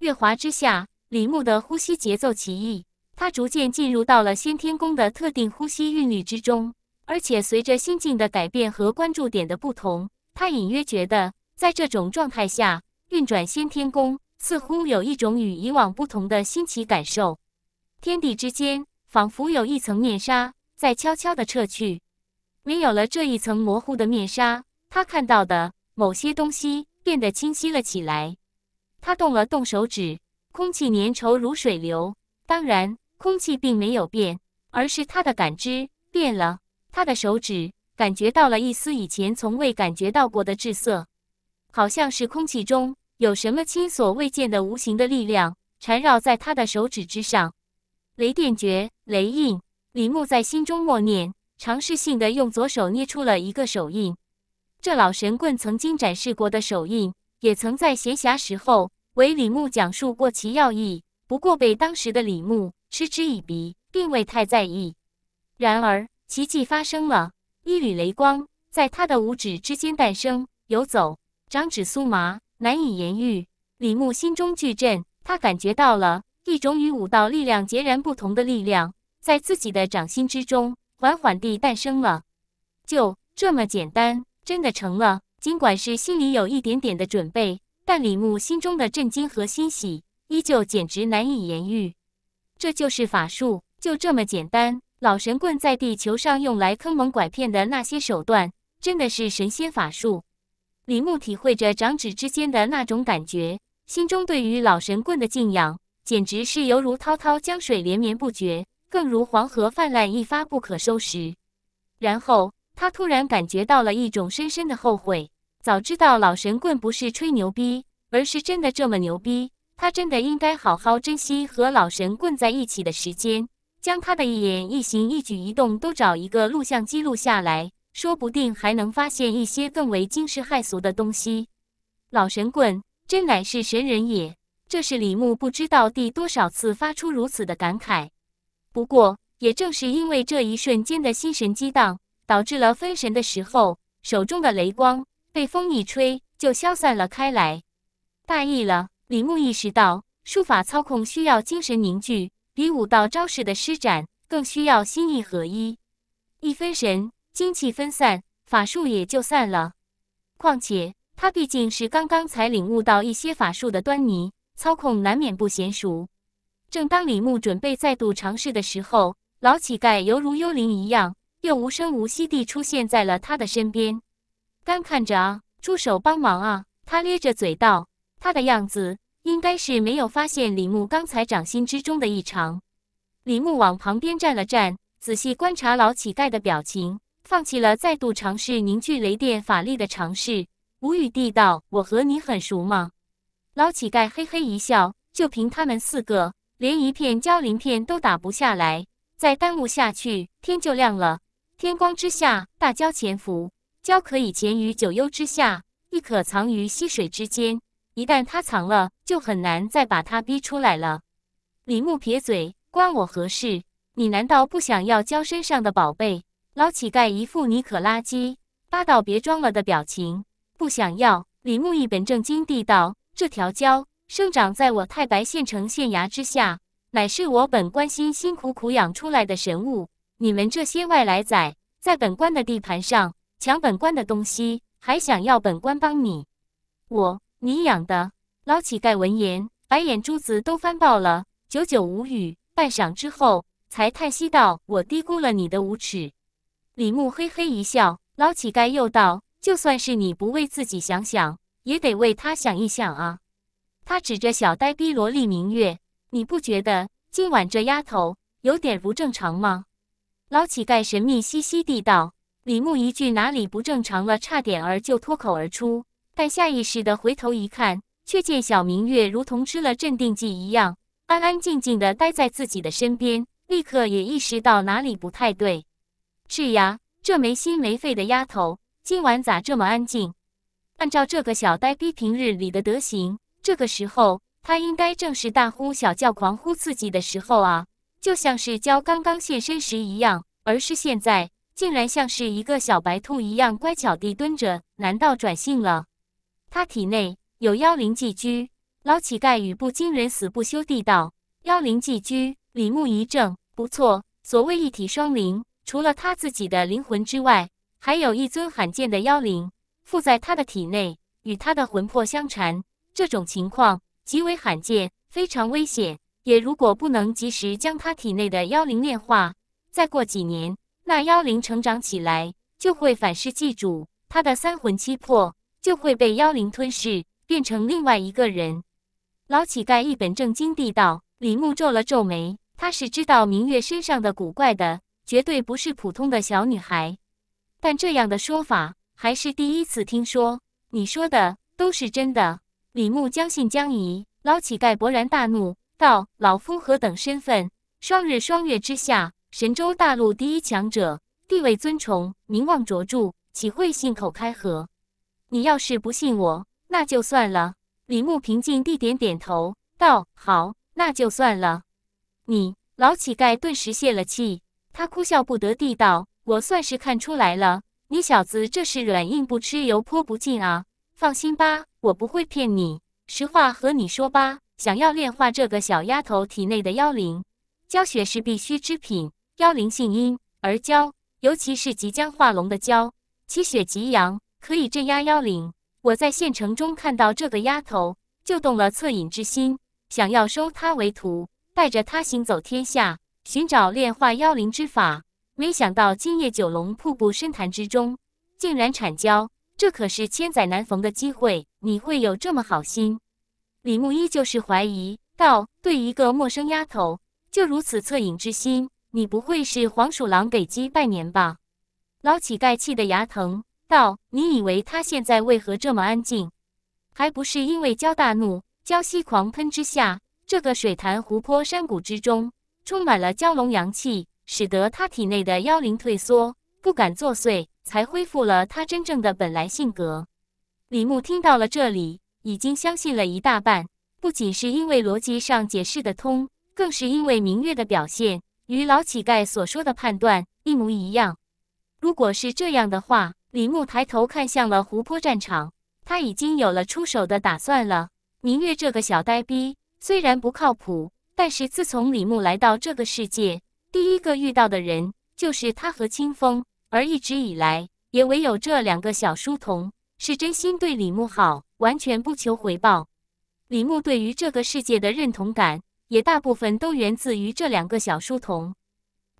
S1: 月华之下，李牧的呼吸节奏奇异，他逐渐进入到了先天功的特定呼吸韵律之中。而且随着心境的改变和关注点的不同，他隐约觉得，在这种状态下运转先天功，似乎有一种与以往不同的新奇感受。天地之间，仿佛有一层面纱在悄悄地撤去。没有了这一层模糊的面纱，他看到的某些东西。变得清晰了起来。他动了动手指，空气粘稠如水流。当然，空气并没有变，而是他的感知变了。他的手指感觉到了一丝以前从未感觉到过的滞涩，好像是空气中有什么亲所未见的无形的力量缠绕在他的手指之上。雷电诀，雷印。李牧在心中默念，尝试性的用左手捏出了一个手印。这老神棍曾经展示过的手印，也曾在闲暇时候为李牧讲述过其要义，不过被当时的李牧嗤之以鼻，并未太在意。然而奇迹发生了，一缕雷光在他的五指之间诞生、游走，掌指酥麻，难以言喻。李牧心中巨震，他感觉到了一种与武道力量截然不同的力量，在自己的掌心之中缓缓地诞生了。就这么简单。真的成了，尽管是心里有一点点的准备，但李牧心中的震惊和欣喜依旧简直难以言喻。这就是法术，就这么简单。老神棍在地球上用来坑蒙拐骗的那些手段，真的是神仙法术。李牧体会着掌指之间的那种感觉，心中对于老神棍的敬仰简直是犹如滔滔江水连绵不绝，更如黄河泛滥一发不可收拾。然后。他突然感觉到了一种深深的后悔，早知道老神棍不是吹牛逼，而是真的这么牛逼，他真的应该好好珍惜和老神棍在一起的时间，将他的一言一行、一举一动都找一个录像机录下来，说不定还能发现一些更为惊世骇俗的东西。老神棍真乃是神人也，这是李牧不知道第多少次发出如此的感慨。不过，也正是因为这一瞬间的心神激荡。导致了分神的时候，手中的雷光被风一吹就消散了开来。大意了，李牧意识到术法操控需要精神凝聚，比武道招式的施展更需要心意合一。一分神，精气分散，法术也就散了。况且他毕竟是刚刚才领悟到一些法术的端倪，操控难免不娴熟。正当李牧准备再度尝试的时候，老乞丐犹如幽灵一样。又无声无息地出现在了他的身边，干看着啊，出手帮忙啊！他咧着嘴道：“他的样子应该是没有发现李牧刚才掌心之中的异常。”李牧往旁边站了站，仔细观察老乞丐的表情，放弃了再度尝试凝聚雷电法力的尝试，无语地道：“我和你很熟吗？”老乞丐嘿嘿一笑：“就凭他们四个，连一片焦鳞片都打不下来，再耽误下去，天就亮了。”天光之下，大蛟潜伏。蛟可以潜于九幽之下，亦可藏于溪水之间。一旦它藏了，就很难再把它逼出来了。李牧撇嘴：“关我何事？你难道不想要蛟身上的宝贝？”老乞丐一副“你可垃圾，八道别装了”的表情。不想要。李牧一本正经地道：“这条蛟生长在我太白县城县衙之下，乃是我本关心辛苦苦养出来的神物。”你们这些外来仔，在本官的地盘上抢本官的东西，还想要本官帮你？我你养的老乞丐闻言，白眼珠子都翻爆了，久久无语。半晌之后，才叹息道：“我低估了你的无耻。”李牧嘿嘿一笑，老乞丐又道：“就算是你不为自己想想，也得为他想一想啊。”他指着小呆逼萝莉明月：“你不觉得今晚这丫头有点不正常吗？”老乞丐神秘兮兮地道：“李牧一句哪里不正常了，差点儿就脱口而出，但下意识地回头一看，却见小明月如同吃了镇定剂一样，安安静静地待在自己的身边。立刻也意识到哪里不太对。是呀，这没心没肺的丫头，今晚咋这么安静？按照这个小呆逼平日里的德行，这个时候他应该正是大呼小叫、狂呼刺激的时候啊！”就像是蛟刚刚现身时一样，而是现在竟然像是一个小白兔一样乖巧地蹲着。难道转性了？他体内有妖灵寄居。老乞丐语不惊人死不休地道：“妖灵寄居。”李牧一怔：“不错，所谓一体双灵，除了他自己的灵魂之外，还有一尊罕见的妖灵附在他的体内，与他的魂魄相缠。这种情况极为罕见，非常危险。”也如果不能及时将他体内的妖灵炼化，再过几年，那妖灵成长起来就会反噬祭主，他的三魂七魄就会被妖灵吞噬，变成另外一个人。老乞丐一本正经地道：“李牧皱了皱眉，他是知道明月身上的古怪的，绝对不是普通的小女孩。但这样的说法还是第一次听说。你说的都是真的？”李牧将信将疑。老乞丐勃然大怒。道老夫何等身份，双日双月之下，神州大陆第一强者，地位尊崇，名望卓著，岂会信口开河？你要是不信我，那就算了。李牧平静地点点头，道：“好，那就算了。”你老乞丐顿时泄了气，他哭笑不得地道：“我算是看出来了，你小子这是软硬不吃，油泼不进啊！”放心吧，我不会骗你，实话和你说吧。想要炼化这个小丫头体内的妖灵，蛟血是必须之品。妖灵性阴，而蛟，尤其是即将化龙的蛟，其血极阳，可以镇压妖灵。我在县城中看到这个丫头，就动了恻隐之心，想要收她为徒，带着她行走天下，寻找炼化妖灵之法。没想到今夜九龙瀑布深潭之中，竟然产蛟，这可是千载难逢的机会。你会有这么好心？李牧依旧是怀疑道：“对一个陌生丫头就如此恻隐之心，你不会是黄鼠狼给鸡拜年吧？”老乞丐气得牙疼道：“你以为他现在为何这么安静？还不是因为焦大怒，焦息狂喷之下，这个水潭、湖泊、山谷之中充满了蛟龙阳气，使得他体内的妖灵退缩，不敢作祟，才恢复了他真正的本来性格。”李牧听到了这里。已经相信了一大半，不仅是因为逻辑上解释得通，更是因为明月的表现与老乞丐所说的判断一模一样。如果是这样的话，李牧抬头看向了湖泊战场，他已经有了出手的打算了。明月这个小呆逼虽然不靠谱，但是自从李牧来到这个世界，第一个遇到的人就是他和清风，而一直以来也唯有这两个小书童。是真心对李牧好，完全不求回报。李牧对于这个世界的认同感，也大部分都源自于这两个小书童。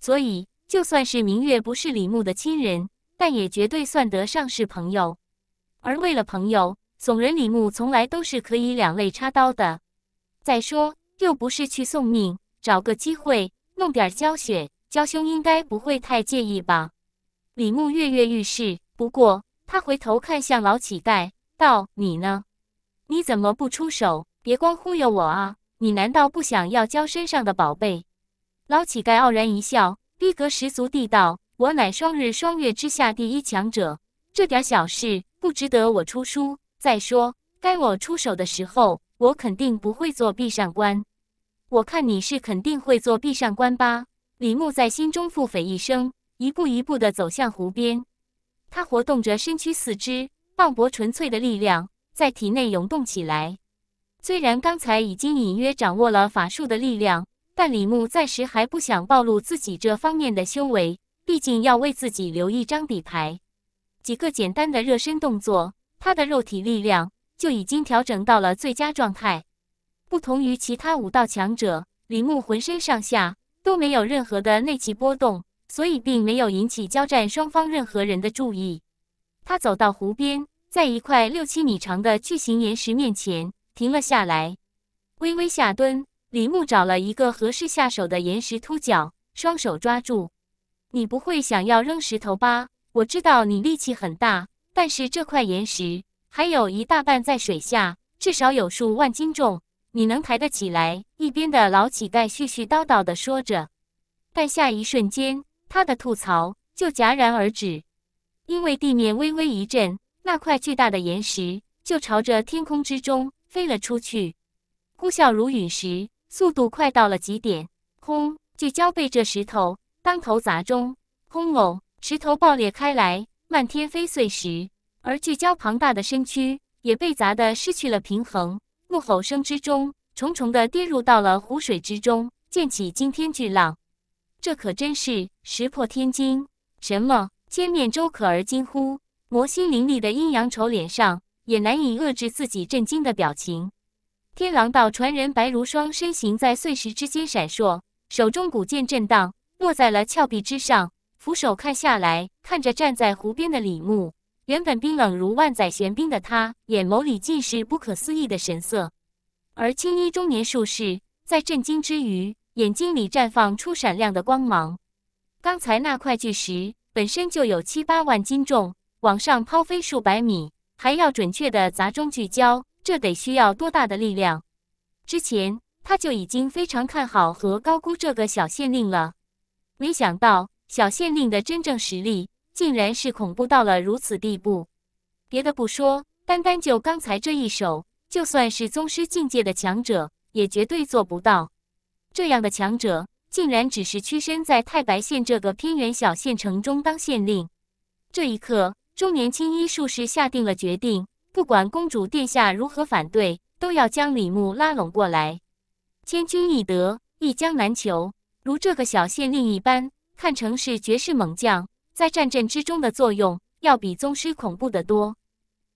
S1: 所以，就算是明月不是李牧的亲人，但也绝对算得上是朋友。而为了朋友，怂人李牧从来都是可以两肋插刀的。再说，又不是去送命，找个机会弄点交血，娇兄应该不会太介意吧？李牧跃跃欲试，不过。他回头看向老乞丐，道：“你呢？你怎么不出手？别光忽悠我啊！你难道不想要交身上的宝贝？”老乞丐傲然一笑，逼格十足地道：“我乃双日双月之下第一强者，这点小事不值得我出书。再说，该我出手的时候，我肯定不会做壁上观。我看你是肯定会做壁上观吧？”李牧在心中腹诽一声，一步一步地走向湖边。他活动着身躯四肢，磅礴纯粹的力量在体内涌动起来。虽然刚才已经隐约掌握了法术的力量，但李牧暂时还不想暴露自己这方面的修为，毕竟要为自己留一张底牌。几个简单的热身动作，他的肉体力量就已经调整到了最佳状态。不同于其他武道强者，李牧浑身上下都没有任何的内气波动。所以并没有引起交战双方任何人的注意。他走到湖边，在一块六七米长的巨型岩石面前停了下来，微微下蹲。李牧找了一个合适下手的岩石凸角，双手抓住。你不会想要扔石头吧？我知道你力气很大，但是这块岩石还有一大半在水下，至少有数万斤重，你能抬得起来？一边的老乞丐絮絮叨叨的说着，但下一瞬间。他的吐槽就戛然而止，因为地面微微一震，那块巨大的岩石就朝着天空之中飞了出去，呼啸如陨石，速度快到了极点。轰！聚焦被这石头当头砸中，轰隆！石头爆裂开来，漫天飞碎石，而聚焦庞大的身躯也被砸得失去了平衡，怒吼声之中，重重的跌入到了湖水之中，溅起惊天巨浪。这可真是石破天惊！什么？千面周可儿惊呼，魔心凌厉的阴阳丑脸上也难以遏制自己震惊的表情。天狼道传人白如霜身形在碎石之间闪烁，手中古剑震荡，落在了峭壁之上，俯手看下来，看着站在湖边的李牧。原本冰冷如万载玄冰的他，眼眸里尽是不可思议的神色。而青衣中年术士在震惊之余。眼睛里绽放出闪亮的光芒。刚才那块巨石本身就有七八万斤重，往上抛飞数百米，还要准确的砸中聚焦，这得需要多大的力量？之前他就已经非常看好和高估这个小县令了，没想到小县令的真正实力竟然是恐怖到了如此地步。别的不说，单单就刚才这一手，就算是宗师境界的强者也绝对做不到。这样的强者，竟然只是屈身在太白县这个偏远小县城中当县令。这一刻，中年青衣术士下定了决定，不管公主殿下如何反对，都要将李牧拉拢过来。千军易得，一将难求。如这个小县令一般，看成是绝世猛将，在战阵之中的作用，要比宗师恐怖得多，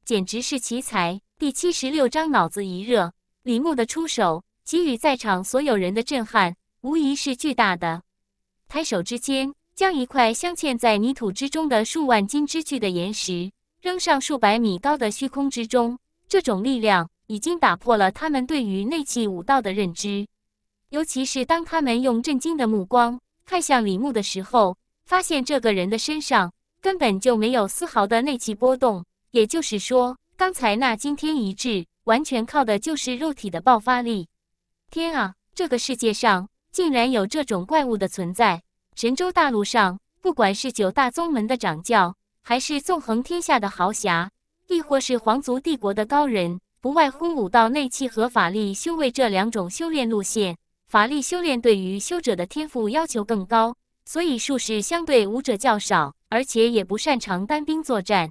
S1: 简直是奇才。第七十六章，脑子一热，李牧的出手。给予在场所有人的震撼无疑是巨大的。抬手之间，将一块镶嵌在泥土之中的数万斤之巨的岩石扔上数百米高的虚空之中，这种力量已经打破了他们对于内气武道的认知。尤其是当他们用震惊的目光看向李牧的时候，发现这个人的身上根本就没有丝毫的内气波动，也就是说，刚才那惊天一掷完全靠的就是肉体的爆发力。天啊！这个世界上竟然有这种怪物的存在！神州大陆上，不管是九大宗门的掌教，还是纵横天下的豪侠，亦或是皇族帝国的高人，不外乎武道、内气和法力修为这两种修炼路线。法力修炼对于修者的天赋要求更高，所以术士相对武者较少，而且也不擅长单兵作战。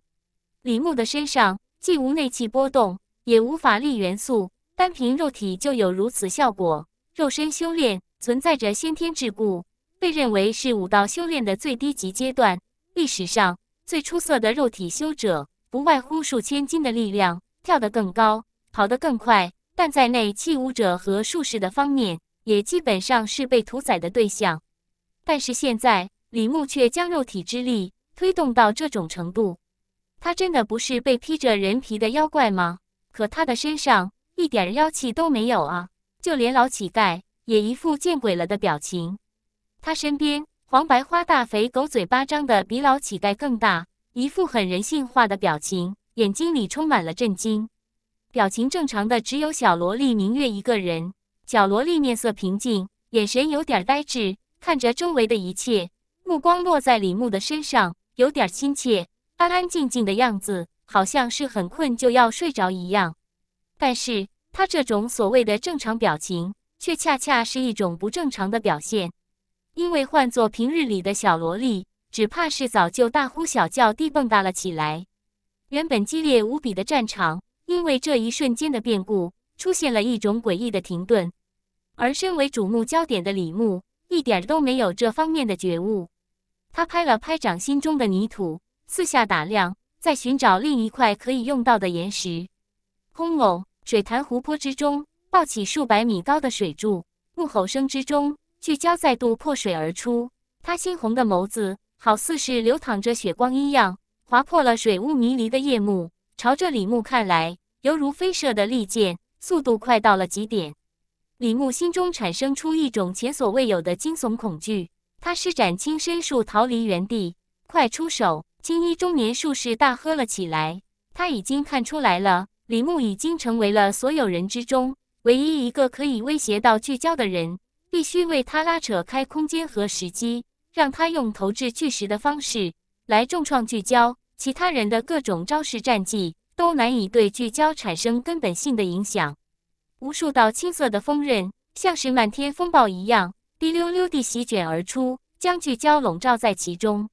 S1: 李牧的身上既无内气波动，也无法力元素。单凭肉体就有如此效果，肉身修炼存在着先天桎梏，被认为是武道修炼的最低级阶段。历史上最出色的肉体修者，不外乎数千斤的力量，跳得更高，跑得更快，但在内器武者和术士的方面，也基本上是被屠宰的对象。但是现在，李牧却将肉体之力推动到这种程度，他真的不是被披着人皮的妖怪吗？可他的身上……一点妖气都没有啊！就连老乞丐也一副见鬼了的表情。他身边黄白花大肥狗嘴巴张的比老乞丐更大，一副很人性化的表情，眼睛里充满了震惊。表情正常的只有小萝莉明月一个人。小萝莉面色平静，眼神有点呆滞，看着周围的一切，目光落在李牧的身上，有点亲切，安安静静的样子，好像是很困就要睡着一样。但是他这种所谓的正常表情，却恰恰是一种不正常的表现，因为换做平日里的小萝莉，只怕是早就大呼小叫地蹦跶了起来。原本激烈无比的战场，因为这一瞬间的变故，出现了一种诡异的停顿。而身为主目焦点的李牧，一点都没有这方面的觉悟。他拍了拍掌心中的泥土，四下打量，在寻找另一块可以用到的岩石。轰隆！水潭湖泊之中抱起数百米高的水柱，怒吼声之中，巨蛟再度破水而出。他猩红的眸子好似是流淌着血光一样，划破了水雾迷离的夜幕，朝着李牧看来，犹如飞射的利箭，速度快到了极点。李牧心中产生出一种前所未有的惊悚恐惧，他施展轻身术逃离原地。快出手！青衣中年术士大喝了起来，他已经看出来了。李牧已经成为了所有人之中唯一一个可以威胁到聚焦的人，必须为他拉扯开空间和时机，让他用投掷巨石的方式来重创聚焦。其他人的各种招式战技都难以对聚焦产生根本性的影响。无数道青色的风刃像是漫天风暴一样滴溜溜地席卷而出，将聚焦笼罩在其中。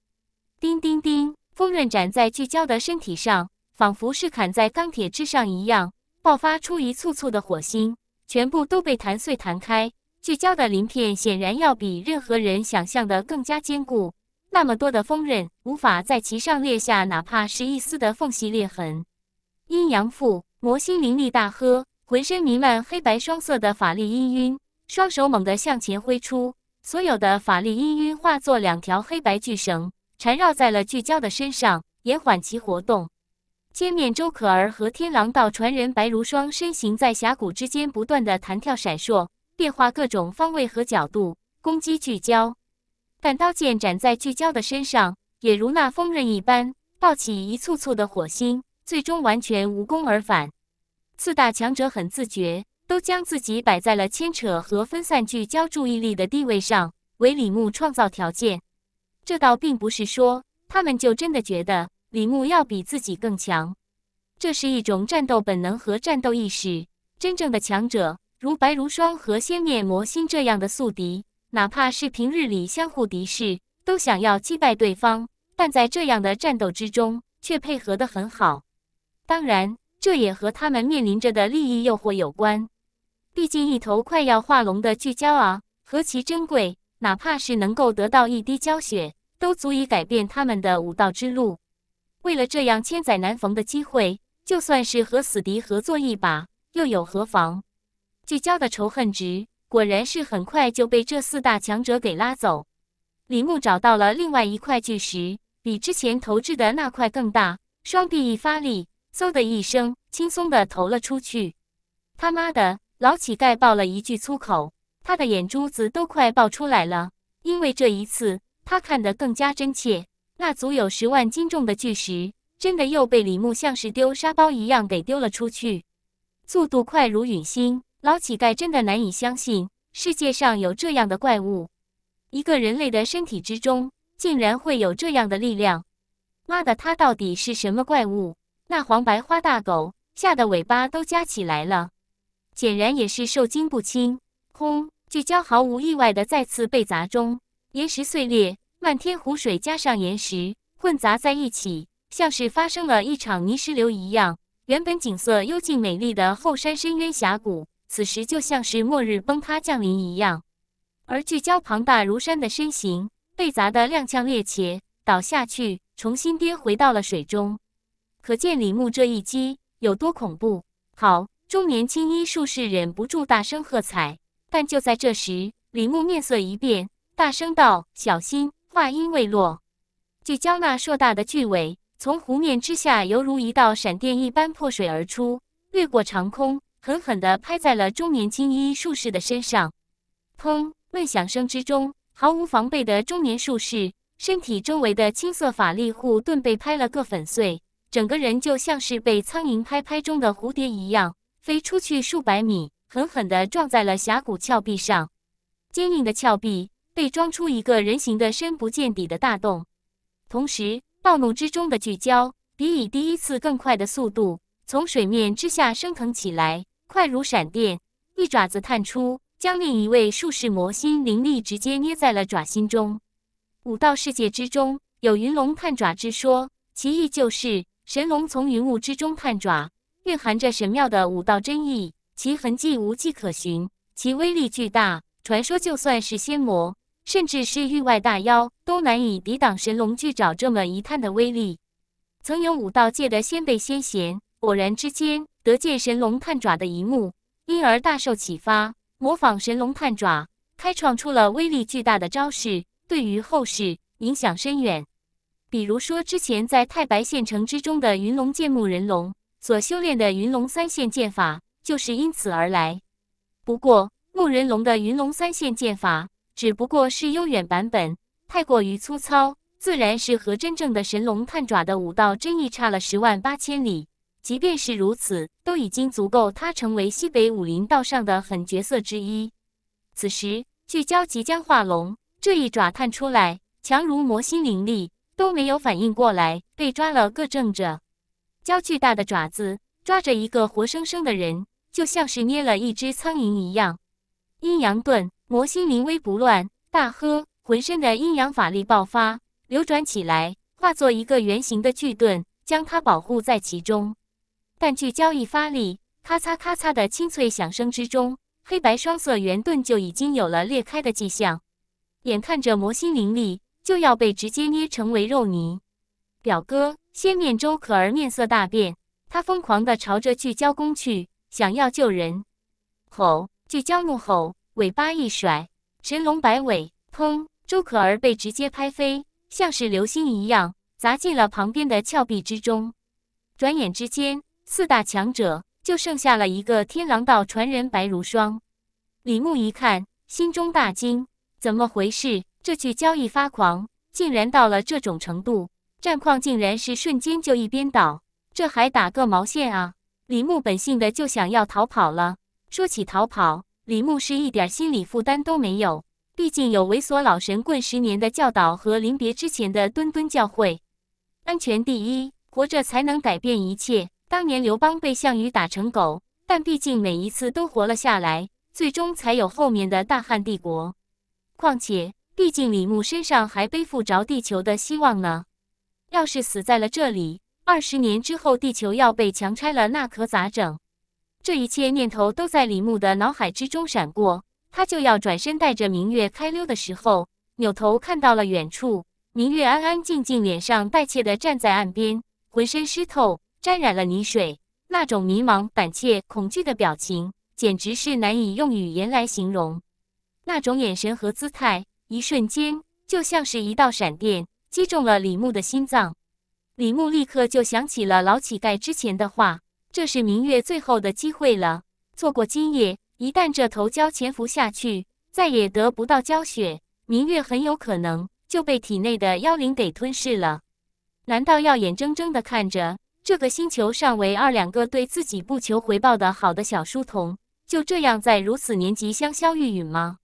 S1: 叮叮叮，风刃斩在聚焦的身体上。仿佛是砍在钢铁之上一样，爆发出一簇簇的火星，全部都被弹碎弹开。聚焦的鳞片显然要比任何人想象的更加坚固，那么多的锋刃无法在其上裂下哪怕是一丝的缝隙裂痕。阴阳父魔心凌厉大喝，浑身弥漫黑白双色的法力氤氲，双手猛地向前挥出，所有的法力氤氲化作两条黑白巨绳，缠绕在了聚焦的身上，延缓其活动。歼灭周可儿和天狼道传人白如霜身形在峡谷之间不断的弹跳闪烁，变化各种方位和角度攻击聚焦，但刀剑斩在聚焦的身上，也如那锋刃一般爆起一簇簇的火星，最终完全无功而返。四大强者很自觉，都将自己摆在了牵扯和分散聚焦注意力的地位上，为李牧创造条件。这倒并不是说他们就真的觉得。李牧要比自己更强，这是一种战斗本能和战斗意识。真正的强者，如白如霜和仙灭魔心这样的宿敌，哪怕是平日里相互敌视，都想要击败对方。但在这样的战斗之中，却配合得很好。当然，这也和他们面临着的利益诱惑有关。毕竟，一头快要化龙的巨蛟啊，何其珍贵！哪怕是能够得到一滴蛟血，都足以改变他们的武道之路。为了这样千载难逢的机会，就算是和死敌合作一把，又有何妨？聚焦的仇恨值果然是很快就被这四大强者给拉走。李牧找到了另外一块巨石，比之前投掷的那块更大，双臂一发力，嗖的一声，轻松的投了出去。他妈的！老乞丐爆了一句粗口，他的眼珠子都快爆出来了，因为这一次他看得更加真切。那足有十万斤重的巨石，真的又被李牧像是丢沙包一样给丢了出去，速度快如陨星。老乞丐真的难以相信世界上有这样的怪物，一个人类的身体之中竟然会有这样的力量！妈的，他到底是什么怪物？那黄白花大狗吓得尾巴都夹起来了，显然也是受惊不轻。轰！聚焦毫无意外的再次被砸中，岩石碎裂。漫天湖水加上岩石混杂在一起，像是发生了一场泥石流一样。原本景色幽静美丽的后山深渊峡谷，此时就像是末日崩塌降临一样。而聚焦庞大如山的身形被砸得踉跄趔趄，倒下去，重新跌回到了水中。可见李牧这一击有多恐怖。好，中年青衣术士忍不住大声喝彩。但就在这时，李牧面色一变，大声道：“小心！”话音未落，就将那硕大的巨尾从湖面之下，犹如一道闪电一般破水而出，掠过长空，狠狠地拍在了中年青衣术士的身上。砰！闷响声之中，毫无防备的中年术士身体周围的青色法力护盾被拍了个粉碎，整个人就像是被苍蝇拍拍中的蝴蝶一样，飞出去数百米，狠狠地撞在了峡谷峭壁上，坚硬的峭壁。会装出一个人形的深不见底的大洞，同时暴怒之中的聚焦比以第一次更快的速度从水面之下升腾起来，快如闪电，一爪子探出，将另一位术士魔心灵力直接捏在了爪心中。武道世界之中有云龙探爪之说，其意就是神龙从云雾之中探爪，蕴含着神妙的武道真意，其痕迹无迹可寻，其威力巨大，传说就算是仙魔。甚至是域外大妖都难以抵挡神龙巨爪这么一探的威力。曾有武道界的先辈先贤，偶然之间得见神龙探爪的一幕，因而大受启发，模仿神龙探爪，开创出了威力巨大的招式，对于后世影响深远。比如说，之前在太白县城之中的云龙剑木人龙所修炼的云龙三线剑法，就是因此而来。不过，木人龙的云龙三线剑法。只不过是悠远版本，太过于粗糙，自然是和真正的神龙探爪的武道真意差了十万八千里。即便是如此，都已经足够他成为西北武林道上的狠角色之一。此时，巨蛟即将化龙，这一爪探出来，强如魔心灵力都没有反应过来，被抓了个正着。蛟巨大的爪子抓着一个活生生的人，就像是捏了一只苍蝇一样。阴阳遁。魔心临危不乱，大喝，浑身的阴阳法力爆发，流转起来，化作一个圆形的巨盾，将他保护在其中。但聚焦一发力，咔嚓咔嚓的清脆响声之中，黑白双色圆盾就已经有了裂开的迹象。眼看着魔心灵力就要被直接捏成为肉泥，表哥仙面周可儿面色大变，他疯狂地朝着聚焦攻去，想要救人。吼！聚焦怒吼。尾巴一甩，神龙摆尾，砰！周可儿被直接拍飞，像是流星一样砸进了旁边的峭壁之中。转眼之间，四大强者就剩下了一个天狼道传人白如霜。李牧一看，心中大惊：怎么回事？这句交易发狂，竟然到了这种程度，战况竟然是瞬间就一边倒，这还打个毛线啊！李牧本性的就想要逃跑了。说起逃跑。李牧是一点心理负担都没有，毕竟有猥琐老神棍十年的教导和临别之前的敦敦教诲。安全第一，活着才能改变一切。当年刘邦被项羽打成狗，但毕竟每一次都活了下来，最终才有后面的大汉帝国。况且，毕竟李牧身上还背负着地球的希望呢。要是死在了这里，二十年之后地球要被强拆了，那可咋整？这一切念头都在李牧的脑海之中闪过。他就要转身带着明月开溜的时候，扭头看到了远处明月安安静静、脸上带怯的站在岸边，浑身湿透，沾染了泥水，那种迷茫、胆怯、恐惧的表情，简直是难以用语言来形容。那种眼神和姿态，一瞬间就像是一道闪电击中了李牧的心脏。李牧立刻就想起了老乞丐之前的话。这是明月最后的机会了，错过今夜，一旦这头蛟潜伏下去，再也得不到蛟血，明月很有可能就被体内的妖灵给吞噬了。难道要眼睁睁地看着这个星球上唯二两个对自己不求回报的好的小书童就这样在如此年纪香消玉殒吗？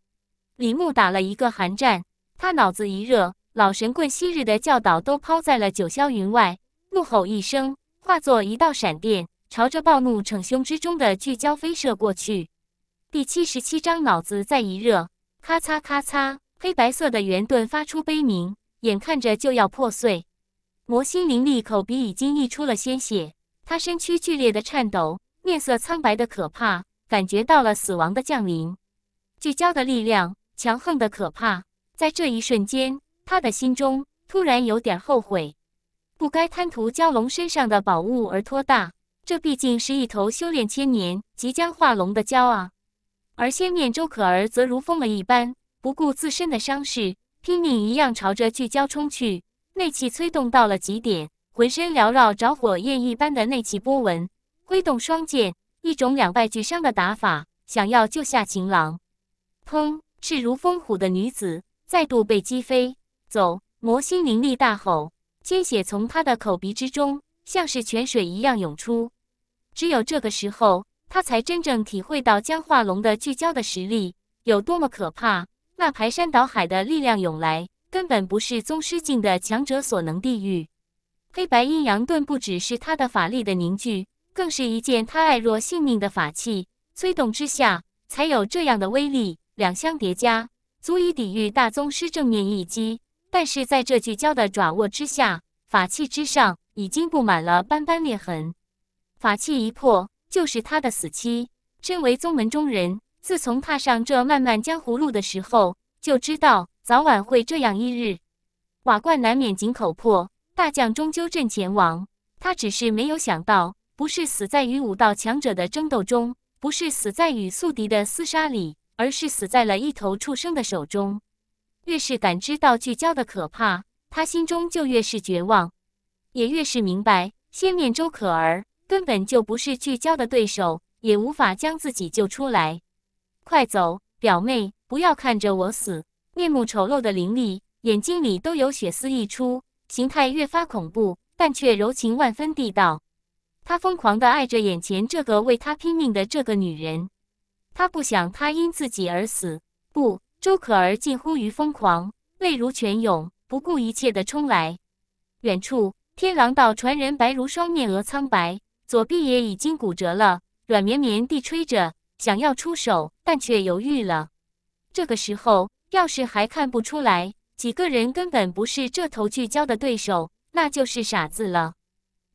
S1: 李牧打了一个寒战，他脑子一热，老神棍昔日的教导都抛在了九霄云外，怒吼一声，化作一道闪电。朝着暴怒逞凶之中的聚焦飞射过去。第七十七章，脑子再一热，咔嚓咔嚓，黑白色的圆盾发出悲鸣，眼看着就要破碎。魔心灵力口鼻已经溢出了鲜血，他身躯剧烈的颤抖，面色苍白的可怕，感觉到了死亡的降临。聚焦的力量强横的可怕，在这一瞬间，他的心中突然有点后悔，不该贪图蛟龙身上的宝物而托大。这毕竟是一头修炼千年、即将化龙的蛟啊！而仙面周可儿则如疯了一般，不顾自身的伤势，拼命一样朝着巨蛟冲去，内气催动到了极点，浑身缭绕着火焰一般的内气波纹，挥动双剑，一种两败俱伤的打法，想要救下情郎。砰！势如风虎的女子再度被击飞。走！魔心凌厉大吼，鲜血从她的口鼻之中，像是泉水一样涌出。只有这个时候，他才真正体会到江化龙的聚焦的实力有多么可怕。那排山倒海的力量涌来，根本不是宗师境的强者所能抵御。黑白阴阳盾不只是他的法力的凝聚，更是一件他爱若性命的法器。催动之下才有这样的威力，两相叠加，足以抵御大宗师正面一击。但是在这聚焦的爪握之下，法器之上已经布满了斑斑裂痕。法器一破，就是他的死期。身为宗门中人，自从踏上这漫漫江湖路的时候，就知道早晚会这样一日。瓦罐难免井口破，大将终究阵前亡。他只是没有想到，不是死在与武道强者的争斗中，不是死在与宿敌的厮杀里，而是死在了一头畜生的手中。越是感知到聚焦的可怕，他心中就越是绝望，也越是明白：先灭周可儿。根本就不是聚焦的对手，也无法将自己救出来。快走，表妹，不要看着我死！面目丑陋的灵力，眼睛里都有血丝溢出，形态越发恐怖，但却柔情万分地道：“他疯狂的爱着眼前这个为他拼命的这个女人，他不想她因自己而死。”不，周可儿近乎于疯狂，泪如泉涌，不顾一切的冲来。远处，天狼道传人白如霜面额苍白。左臂也已经骨折了，软绵绵地吹着，想要出手，但却犹豫了。这个时候，要是还看不出来几个人根本不是这头巨蛟的对手，那就是傻子了。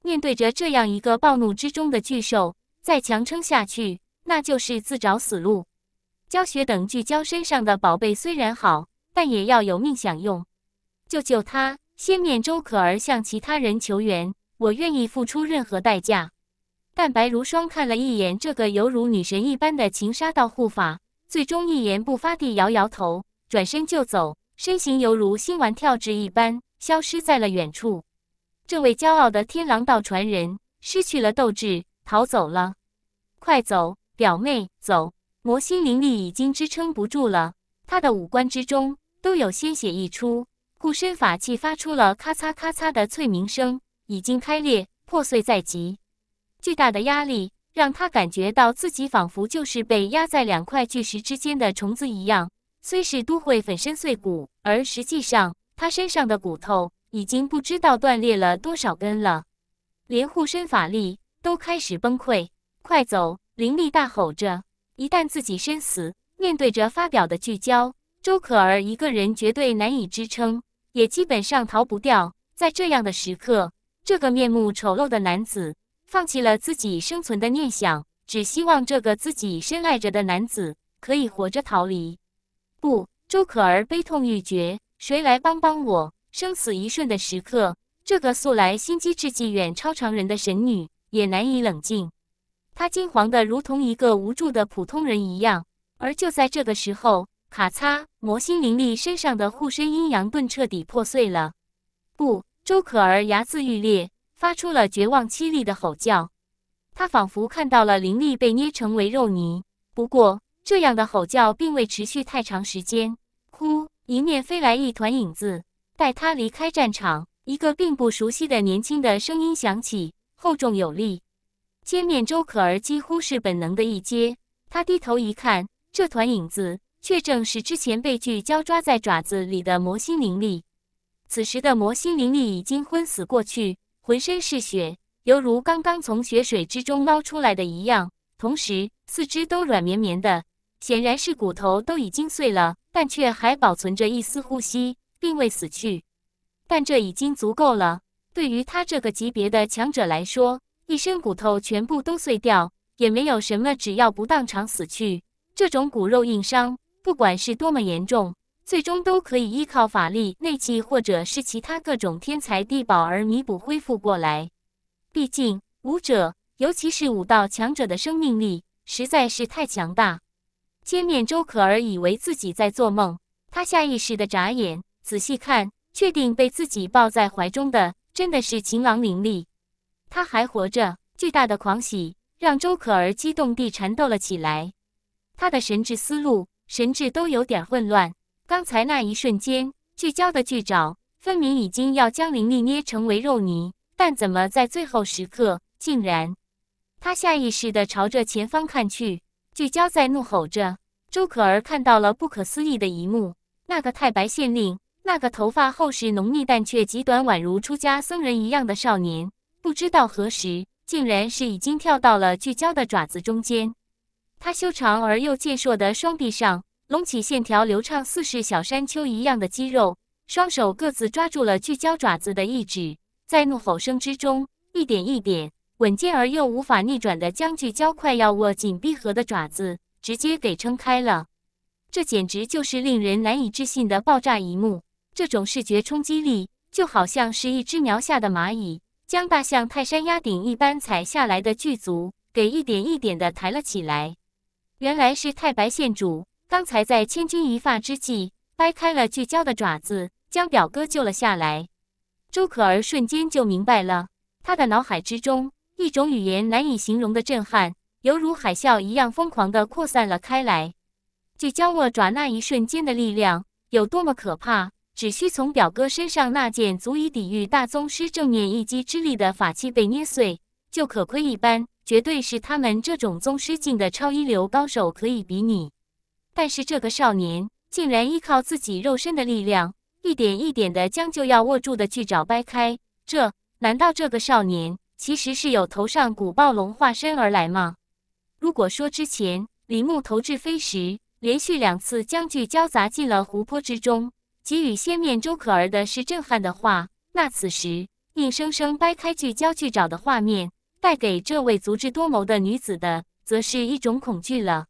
S1: 面对着这样一个暴怒之中的巨兽，再强撑下去那就是自找死路。教学等巨蛟身上的宝贝虽然好，但也要有命享用。救救他！先免周可儿向其他人求援，我愿意付出任何代价。但白如霜看了一眼这个犹如女神一般的情杀道护法，最终一言不发地摇摇头，转身就走，身形犹如新丸跳掷一般，消失在了远处。这位骄傲的天狼道传人失去了斗志，逃走了。快走，表妹，走！魔心灵力已经支撑不住了，他的五官之中都有鲜血溢出，护身法器发出了咔嚓咔嚓的脆鸣声，已经开裂破碎在即。巨大的压力让他感觉到自己仿佛就是被压在两块巨石之间的虫子一样，虽是都会粉身碎骨。而实际上，他身上的骨头已经不知道断裂了多少根了，连护身法力都开始崩溃。快走！灵力大吼着。一旦自己身死，面对着发表的聚焦，周可儿一个人绝对难以支撑，也基本上逃不掉。在这样的时刻，这个面目丑陋的男子。放弃了自己生存的念想，只希望这个自己深爱着的男子可以活着逃离。不，周可儿悲痛欲绝，谁来帮帮我？生死一瞬的时刻，这个素来心机智计远超常人的神女也难以冷静。她惊惶的如同一个无助的普通人一样。而就在这个时候，咔嚓，魔心灵力身上的护身阴阳盾彻底破碎了。不，周可儿牙眦欲裂。发出了绝望凄厉的吼叫，他仿佛看到了灵力被捏成为肉泥。不过，这样的吼叫并未持续太长时间。呼，迎面飞来一团影子，带他离开战场。一个并不熟悉的年轻的声音响起，厚重有力。歼面周可儿几乎是本能的一接，他低头一看，这团影子却正是之前被巨蛟抓在爪子里的魔心灵力。此时的魔心灵力已经昏死过去。浑身是血，犹如刚刚从血水之中捞出来的一样，同时四肢都软绵绵的，显然是骨头都已经碎了，但却还保存着一丝呼吸，并未死去。但这已经足够了，对于他这个级别的强者来说，一身骨头全部都碎掉也没有什么，只要不当场死去，这种骨肉硬伤，不管是多么严重。最终都可以依靠法力、内气或者是其他各种天才地宝而弥补恢复过来。毕竟武者，尤其是武道强者的生命力实在是太强大。千面周可儿以为自己在做梦，她下意识地眨眼，仔细看，确定被自己抱在怀中的真的是秦朗凌厉，他还活着。巨大的狂喜让周可儿激动地缠斗了起来，她的神智思路、神智都有点混乱。刚才那一瞬间，聚焦的巨爪分明已经要将灵力捏成为肉泥，但怎么在最后时刻竟然？他下意识地朝着前方看去，聚焦在怒吼着。周可儿看到了不可思议的一幕：那个太白县令，那个头发厚实浓密但却极短，宛如出家僧人一样的少年，不知道何时竟然是已经跳到了聚焦的爪子中间。他修长而又健硕的双臂上。隆起线条流畅，似是小山丘一样的肌肉，双手各自抓住了聚焦爪子的一指，在怒吼声之中，一点一点，稳健而又无法逆转的将聚焦快要握紧闭合的爪子直接给撑开了。这简直就是令人难以置信的爆炸一幕，这种视觉冲击力就好像是一只苗下的蚂蚁将大象泰山压顶一般踩下来的巨足给一点一点的抬了起来。原来是太白县主。刚才在千钧一发之际掰开了聚焦的爪子，将表哥救了下来。朱可儿瞬间就明白了，他的脑海之中一种语言难以形容的震撼，犹如海啸一样疯狂地扩散了开来。聚焦握爪那一瞬间的力量有多么可怕？只需从表哥身上那件足以抵御大宗师正面一击之力的法器被捏碎，就可窥一斑。绝对是他们这种宗师境的超一流高手可以比拟。但是这个少年竟然依靠自己肉身的力量，一点一点的将就要握住的巨爪掰开。这难道这个少年其实是有头上古暴龙化身而来吗？如果说之前李牧投掷飞石，连续两次将巨焦砸进了湖泊之中，给予仙面周可儿的是震撼的话，那此时硬生生掰开聚焦巨爪的画面，带给这位足智多谋的女子的，则是一种恐惧了。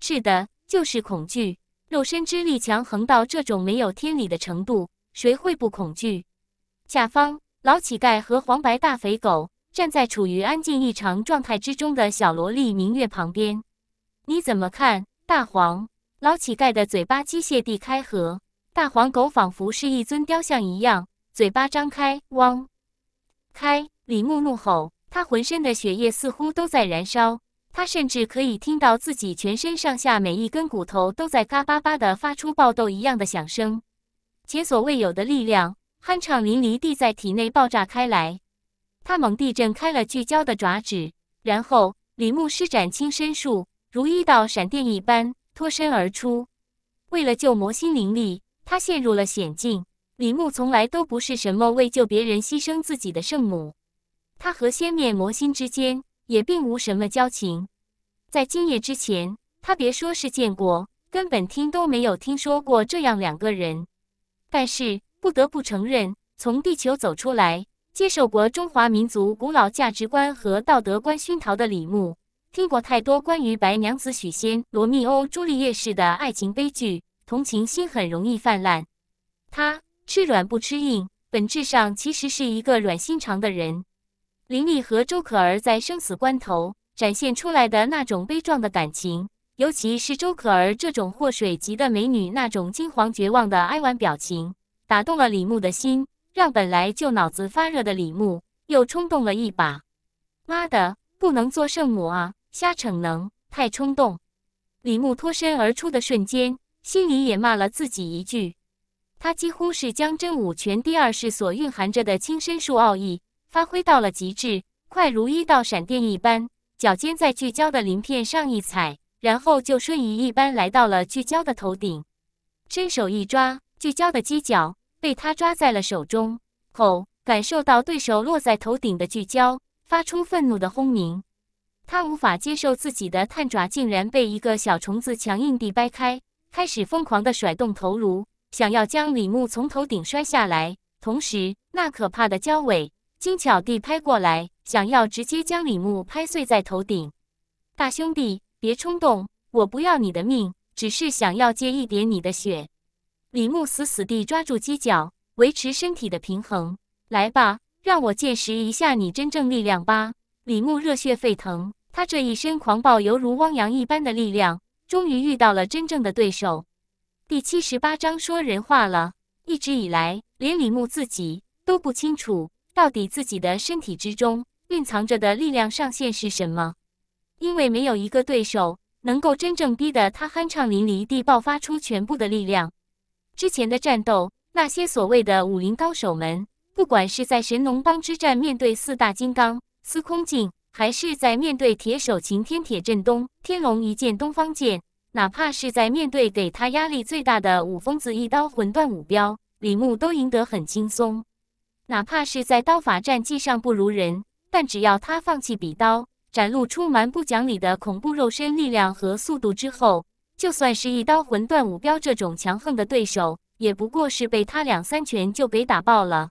S1: 是的。就是恐惧，肉身之力强横到这种没有天理的程度，谁会不恐惧？下方，老乞丐和黄白大肥狗站在处于安静异常状态之中的小萝莉明月旁边，你怎么看？大黄，老乞丐的嘴巴机械地开合，大黄狗仿佛是一尊雕像一样，嘴巴张开，汪！开！李牧怒吼，他浑身的血液似乎都在燃烧。他甚至可以听到自己全身上下每一根骨头都在嘎巴巴地发出爆豆一样的响声，前所未有的力量酣畅淋漓地在体内爆炸开来。他猛地挣开了聚焦的爪指，然后李牧施展轻身术，如一道闪电一般脱身而出。为了救魔心灵力，他陷入了险境。李牧从来都不是什么为救别人牺牲自己的圣母，他和先灭魔心之间。也并无什么交情，在今夜之前，他别说是见过，根本听都没有听说过这样两个人。但是不得不承认，从地球走出来，接受过中华民族古老价值观和道德观熏陶的李牧，听过太多关于白娘子、许仙、罗密欧、朱丽叶式的爱情悲剧，同情心很容易泛滥。他吃软不吃硬，本质上其实是一个软心肠的人。林立和周可儿在生死关头展现出来的那种悲壮的感情，尤其是周可儿这种祸水级的美女那种惊惶绝望的哀婉表情，打动了李牧的心，让本来就脑子发热的李牧又冲动了一把。妈的，不能做圣母啊！瞎逞能，太冲动！李牧脱身而出的瞬间，心里也骂了自己一句：他几乎是将真武拳第二式所蕴含着的轻身术奥义。发挥到了极致，快如一道闪电一般，脚尖在聚焦的鳞片上一踩，然后就瞬移一般来到了聚焦的头顶，伸手一抓，聚焦的犄角被他抓在了手中。吼！感受到对手落在头顶的聚焦，发出愤怒的轰鸣。他无法接受自己的探爪竟然被一个小虫子强硬地掰开，开始疯狂地甩动头颅，想要将李牧从头顶摔下来。同时，那可怕的焦尾。精巧地拍过来，想要直接将李牧拍碎在头顶。大兄弟，别冲动，我不要你的命，只是想要借一点你的血。李牧死死地抓住犄角，维持身体的平衡。来吧，让我见识一下你真正力量吧！李牧热血沸腾，他这一身狂暴犹如汪洋一般的力量，终于遇到了真正的对手。第七十八章说人话了，一直以来，连李牧自己都不清楚。到底自己的身体之中蕴藏着的力量上限是什么？因为没有一个对手能够真正逼得他酣畅淋漓地爆发出全部的力量。之前的战斗，那些所谓的武林高手们，不管是在神农帮之战面对四大金刚司空静，还是在面对铁手擎天铁振东、天龙一剑东方剑，哪怕是在面对给他压力最大的五疯子一刀魂断五彪李牧，都赢得很轻松。哪怕是在刀法战绩上不如人，但只要他放弃比刀，展露出蛮不讲理的恐怖肉身力量和速度之后，就算是一刀魂断五标这种强横的对手，也不过是被他两三拳就给打爆了。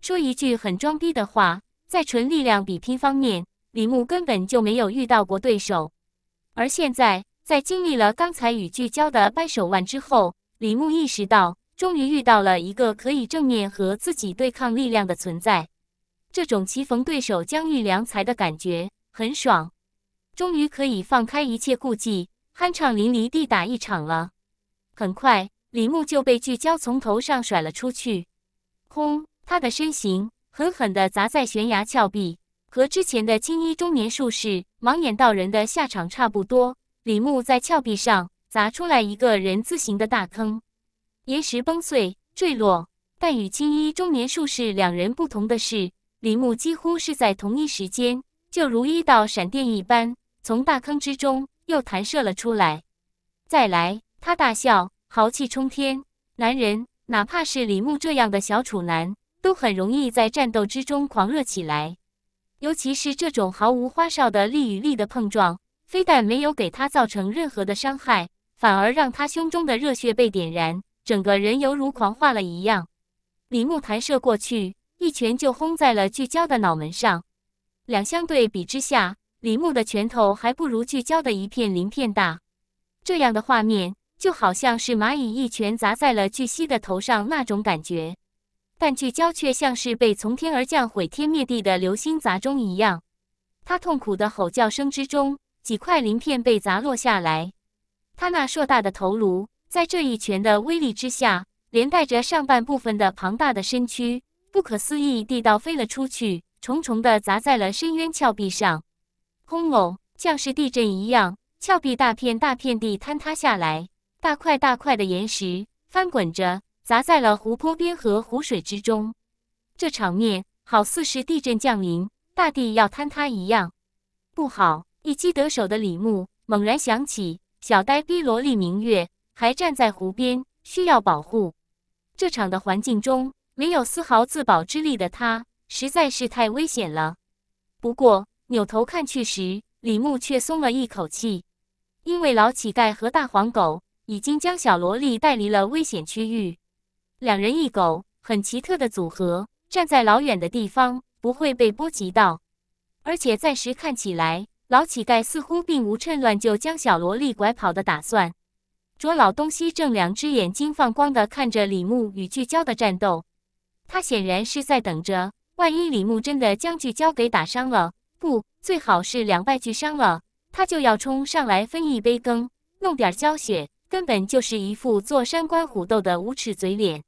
S1: 说一句很装逼的话，在纯力量比拼方面，李牧根本就没有遇到过对手。而现在，在经历了刚才与聚焦的掰手腕之后，李牧意识到。终于遇到了一个可以正面和自己对抗力量的存在，这种棋逢对手、将遇良才的感觉很爽。终于可以放开一切顾忌，酣畅淋漓地打一场了。很快，李牧就被聚焦从头上甩了出去，轰！他的身形狠狠地砸在悬崖峭壁，和之前的青衣中年术士盲眼道人的下场差不多。李牧在峭壁上砸出来一个人字形的大坑。岩石崩碎坠落，但与青衣中年术士两人不同的是，李牧几乎是在同一时间，就如一道闪电一般，从大坑之中又弹射了出来。再来，他大笑，豪气冲天。男人，哪怕是李牧这样的小处男，都很容易在战斗之中狂热起来。尤其是这种毫无花哨的力与力的碰撞，非但没有给他造成任何的伤害，反而让他胸中的热血被点燃。整个人犹如狂化了一样，李牧弹射过去，一拳就轰在了聚焦的脑门上。两相对比之下，李牧的拳头还不如聚焦的一片鳞片大。这样的画面就好像是蚂蚁一拳砸在了巨蜥的头上那种感觉，但聚焦却像是被从天而降毁天灭地的流星砸中一样。他痛苦的吼叫声之中，几块鳞片被砸落下来，他那硕大的头颅。在这一拳的威力之下，连带着上半部分的庞大的身躯，不可思议地倒飞了出去，重重地砸在了深渊峭壁上。轰隆，像是地震一样，峭壁大片大片地坍塌下来，大块大块的岩石翻滚着砸在了湖泊边和湖水之中。这场面好似是地震降临，大地要坍塌一样。不好！一击得手的李牧猛然想起小呆逼萝莉明月。还站在湖边，需要保护。这场的环境中没有丝毫自保之力的他实在是太危险了。不过扭头看去时，李牧却松了一口气，因为老乞丐和大黄狗已经将小萝莉带离了危险区域。两人一狗，很奇特的组合，站在老远的地方不会被波及到。而且暂时看起来，老乞丐似乎并无趁乱就将小萝莉拐跑的打算。卓老东西正两只眼睛放光的看着李牧与聚焦的战斗，他显然是在等着，万一李牧真的将聚焦给打伤了，不，最好是两败俱伤了，他就要冲上来分一杯羹，弄点胶血，根本就是一副做山观虎斗的无耻嘴脸。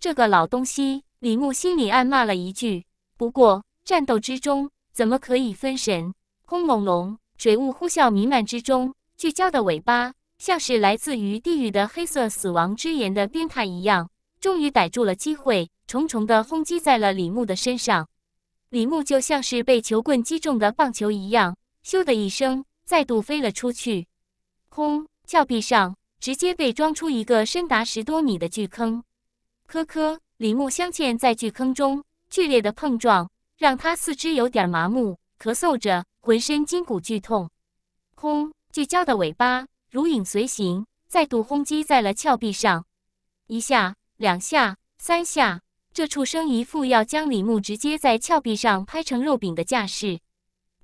S1: 这个老东西，李牧心里暗骂了一句。不过战斗之中怎么可以分神？轰隆隆，水雾呼啸弥漫之中，聚焦的尾巴。像是来自于地狱的黑色死亡之炎的鞭挞一样，终于逮住了机会，重重的轰击在了李牧的身上。李牧就像是被球棍击中的棒球一样，咻的一声，再度飞了出去。轰！峭壁上直接被撞出一个深达十多米的巨坑。咳咳，李牧镶嵌在巨坑中，剧烈的碰撞让他四肢有点麻木，咳嗽着，浑身筋骨剧痛。轰！巨蛟的尾巴。如影随形，再度轰击在了峭壁上，一下、两下、三下，这畜生一副要将李牧直接在峭壁上拍成肉饼的架势。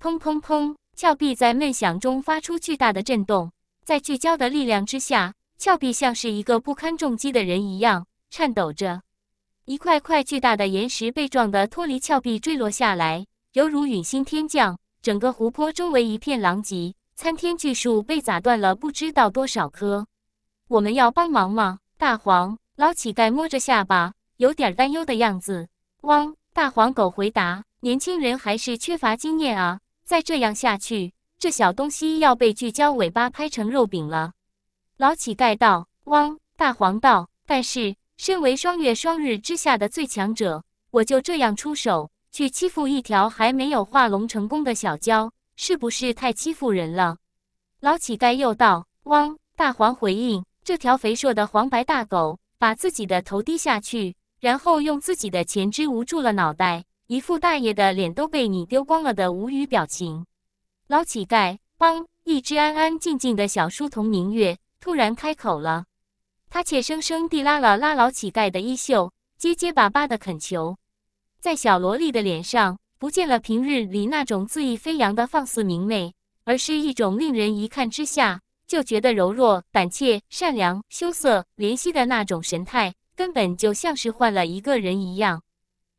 S1: 砰砰砰！峭壁在闷响中发出巨大的震动，在聚焦的力量之下，峭壁像是一个不堪重击的人一样颤抖着，一块块巨大的岩石被撞得脱离峭壁坠落下来，犹如陨星天降，整个湖泊周围一片狼藉。参天巨树被砸断了，不知道多少棵。我们要帮忙吗？大黄老乞丐摸着下巴，有点担忧的样子。汪！大黄狗回答：“年轻人还是缺乏经验啊，再这样下去，这小东西要被聚焦尾巴拍成肉饼了。”老乞丐道：“汪！”大黄道：“但是，身为双月双日之下的最强者，我就这样出手去欺负一条还没有化龙成功的小蛟，是不是太欺负人了？老乞丐又道：“汪！”大黄回应。这条肥硕的黄白大狗把自己的头低下去，然后用自己的前肢捂住了脑袋，一副大爷的脸都被你丢光了的无语表情。老乞丐“汪”，一只安安静静的小书童明月突然开口了，他怯生生地拉了拉老乞丐的衣袖，结结巴巴的恳求，在小萝莉的脸上。不见了平日里那种恣意飞扬的放肆明媚，而是一种令人一看之下就觉得柔弱、胆怯、善良、羞涩、怜惜的那种神态，根本就像是换了一个人一样。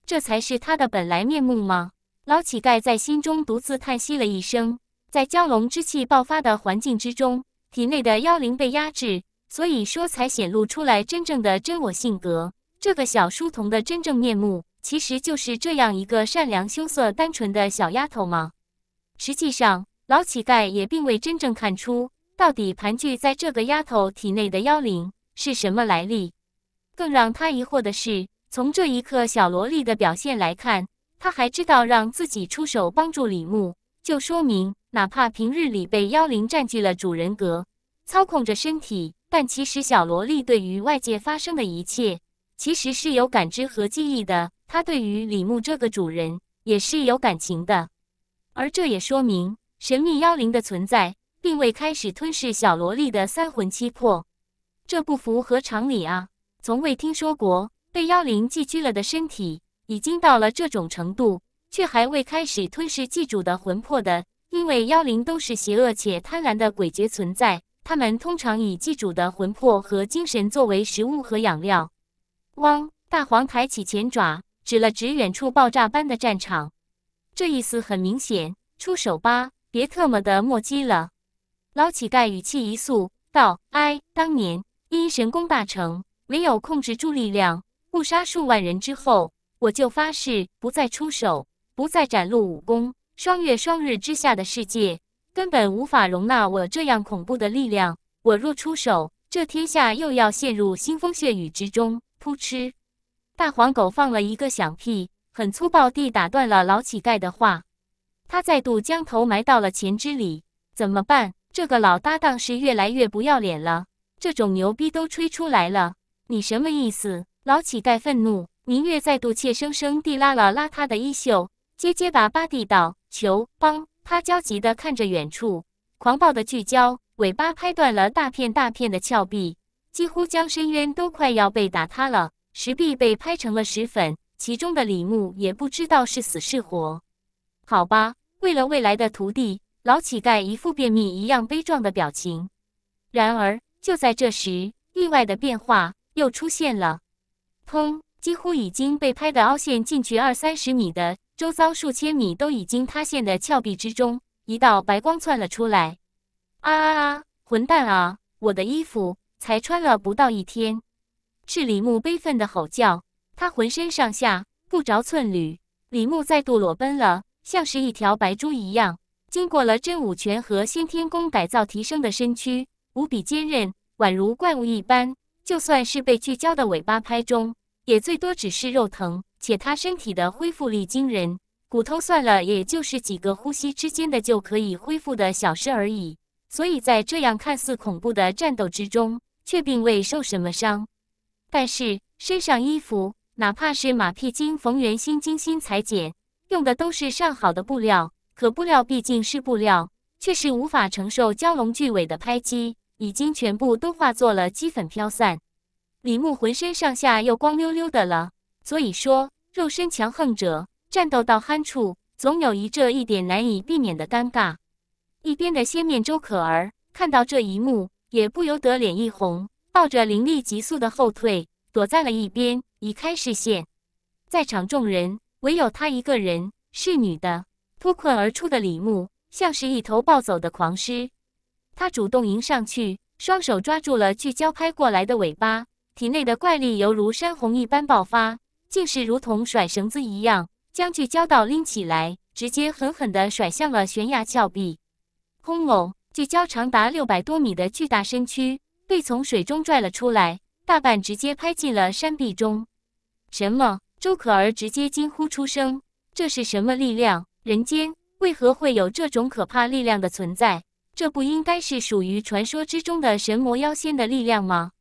S1: 这才是他的本来面目吗？老乞丐在心中独自叹息了一声。在蛟龙之气爆发的环境之中，体内的妖灵被压制，所以说才显露出来真正的真我性格，这个小书童的真正面目。其实就是这样一个善良、羞涩、单纯的小丫头吗？实际上，老乞丐也并未真正看出到底盘踞在这个丫头体内的妖灵是什么来历。更让他疑惑的是，从这一刻小萝莉的表现来看，他还知道让自己出手帮助李牧，就说明哪怕平日里被妖灵占据了主人格，操控着身体，但其实小萝莉对于外界发生的一切，其实是有感知和记忆的。他对于李牧这个主人也是有感情的，而这也说明神秘妖灵的存在并未开始吞噬小萝莉的三魂七魄，这不符合常理啊！从未听说过被妖灵寄居了的身体已经到了这种程度，却还未开始吞噬寄主的魂魄的，因为妖灵都是邪恶且贪婪的鬼觉存在，他们通常以寄主的魂魄和精神作为食物和养料。汪！大黄抬起前爪。指了指远处爆炸般的战场，这意思很明显，出手吧，别特么的墨迹了！老乞丐语气一肃道：“哎，当年因神功大成，没有控制住力量，误杀数万人之后，我就发誓不再出手，不再展露武功。双月双日之下的世界，根本无法容纳我这样恐怖的力量。我若出手，这天下又要陷入腥风血雨之中。”扑哧。大黄狗放了一个响屁，很粗暴地打断了老乞丐的话。他再度将头埋到了前肢里。怎么办？这个老搭档是越来越不要脸了，这种牛逼都吹出来了，你什么意思？老乞丐愤怒。明月再度怯生生地拉了拉他的衣袖，结结巴巴地道：“求帮。”他焦急地看着远处，狂暴的巨焦尾巴拍断了大片大片的峭壁，几乎将深渊都快要被打塌了。石壁被拍成了石粉，其中的李牧也不知道是死是活。好吧，为了未来的徒弟，老乞丐一副便秘一样悲壮的表情。然而，就在这时，意外的变化又出现了。砰！几乎已经被拍的凹陷进去二三十米的周遭数千米都已经塌陷的峭壁之中，一道白光窜了出来。啊啊啊！混蛋啊！我的衣服才穿了不到一天。是李牧悲愤的吼叫，他浑身上下不着寸缕，李牧再度裸奔了，像是一条白猪一样。经过了真武拳和先天功改造提升的身躯，无比坚韧，宛如怪物一般。就算是被聚焦的尾巴拍中，也最多只是肉疼，且他身体的恢复力惊人，骨头算了，也就是几个呼吸之间的就可以恢复的小事而已。所以在这样看似恐怖的战斗之中，却并未受什么伤。但是身上衣服，哪怕是马屁精冯元心精心裁剪，用的都是上好的布料，可布料毕竟是布料，却是无法承受蛟龙巨尾的拍击，已经全部都化作了齑粉飘散。李牧浑身上下又光溜溜的了，所以说肉身强横者战斗到酣处，总有一这一点难以避免的尴尬。一边的仙面周可儿看到这一幕，也不由得脸一红。抱着灵力急速的后退，躲在了一边，移开视线。在场众人唯有他一个人是女的。脱困而出的李牧像是一头暴走的狂狮，他主动迎上去，双手抓住了聚焦拍过来的尾巴，体内的怪力犹如山洪一般爆发，竟是如同甩绳子一样将聚焦刀拎起来，直接狠狠的甩向了悬崖峭壁。轰隆！聚焦长达六百多米的巨大身躯。被从水中拽了出来，大半直接拍进了山壁中。什么？周可儿直接惊呼出声：“这是什么力量？人间为何会有这种可怕力量的存在？这不应该是属于传说之中的神魔妖仙的力量吗？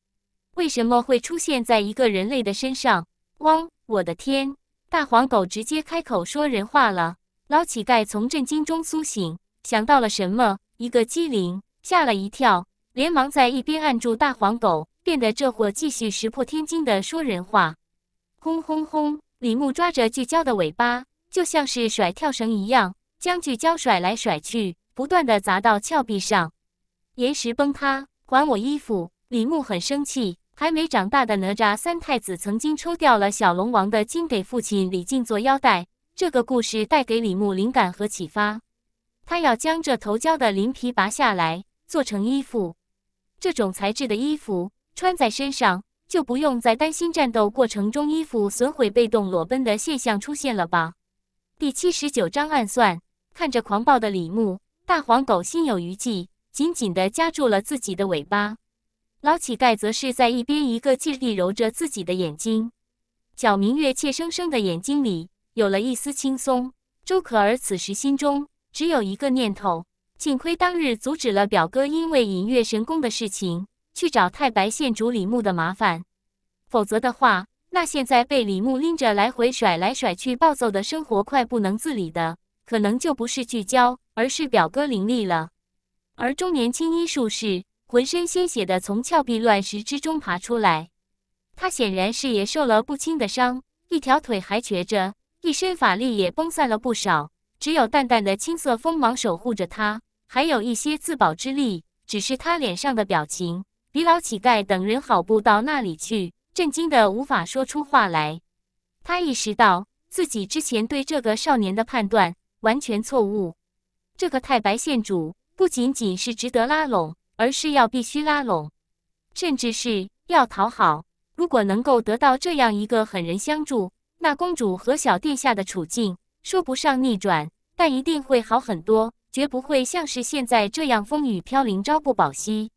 S1: 为什么会出现在一个人类的身上？”汪！我的天！大黄狗直接开口说人话了。老乞丐从震惊中苏醒，想到了什么，一个机灵，吓了一跳。连忙在一边按住大黄狗，变得这货继续石破天惊的说人话。轰轰轰！李牧抓着巨蛟的尾巴，就像是甩跳绳一样，将巨蛟甩来甩去，不断的砸到峭壁上，岩石崩塌。还我衣服！李牧很生气。还没长大的哪吒三太子曾经抽掉了小龙王的筋给父亲李靖做腰带，这个故事带给李牧灵感和启发，他要将这头蛟的鳞皮拔下来做成衣服。这种材质的衣服穿在身上，就不用再担心战斗过程中衣服损毁、被动裸奔的现象出现了吧？第七十九章暗算。看着狂暴的李牧，大黄狗心有余悸，紧紧地夹住了自己的尾巴。老乞丐则是在一边一个劲地揉着自己的眼睛。皎明月怯生生的眼睛里有了一丝轻松。周可儿此时心中只有一个念头。幸亏当日阻止了表哥，因为隐月神功的事情去找太白县主李牧的麻烦，否则的话，那现在被李牧拎着来回甩来甩去暴揍的生活，快不能自理的，可能就不是聚焦，而是表哥凌厉了。而中年青衣术士浑身鲜血的从峭壁乱石之中爬出来，他显然是也受了不轻的伤，一条腿还瘸着，一身法力也崩散了不少，只有淡淡的青色锋芒守护着他。还有一些自保之力，只是他脸上的表情比老乞丐等人好不到那里去，震惊的无法说出话来。他意识到自己之前对这个少年的判断完全错误。这个太白县主不仅仅是值得拉拢，而是要必须拉拢，甚至是要讨好。如果能够得到这样一个狠人相助，那公主和小殿下的处境说不上逆转，但一定会好很多。绝不会像是现在这样风雨飘零、朝不保夕。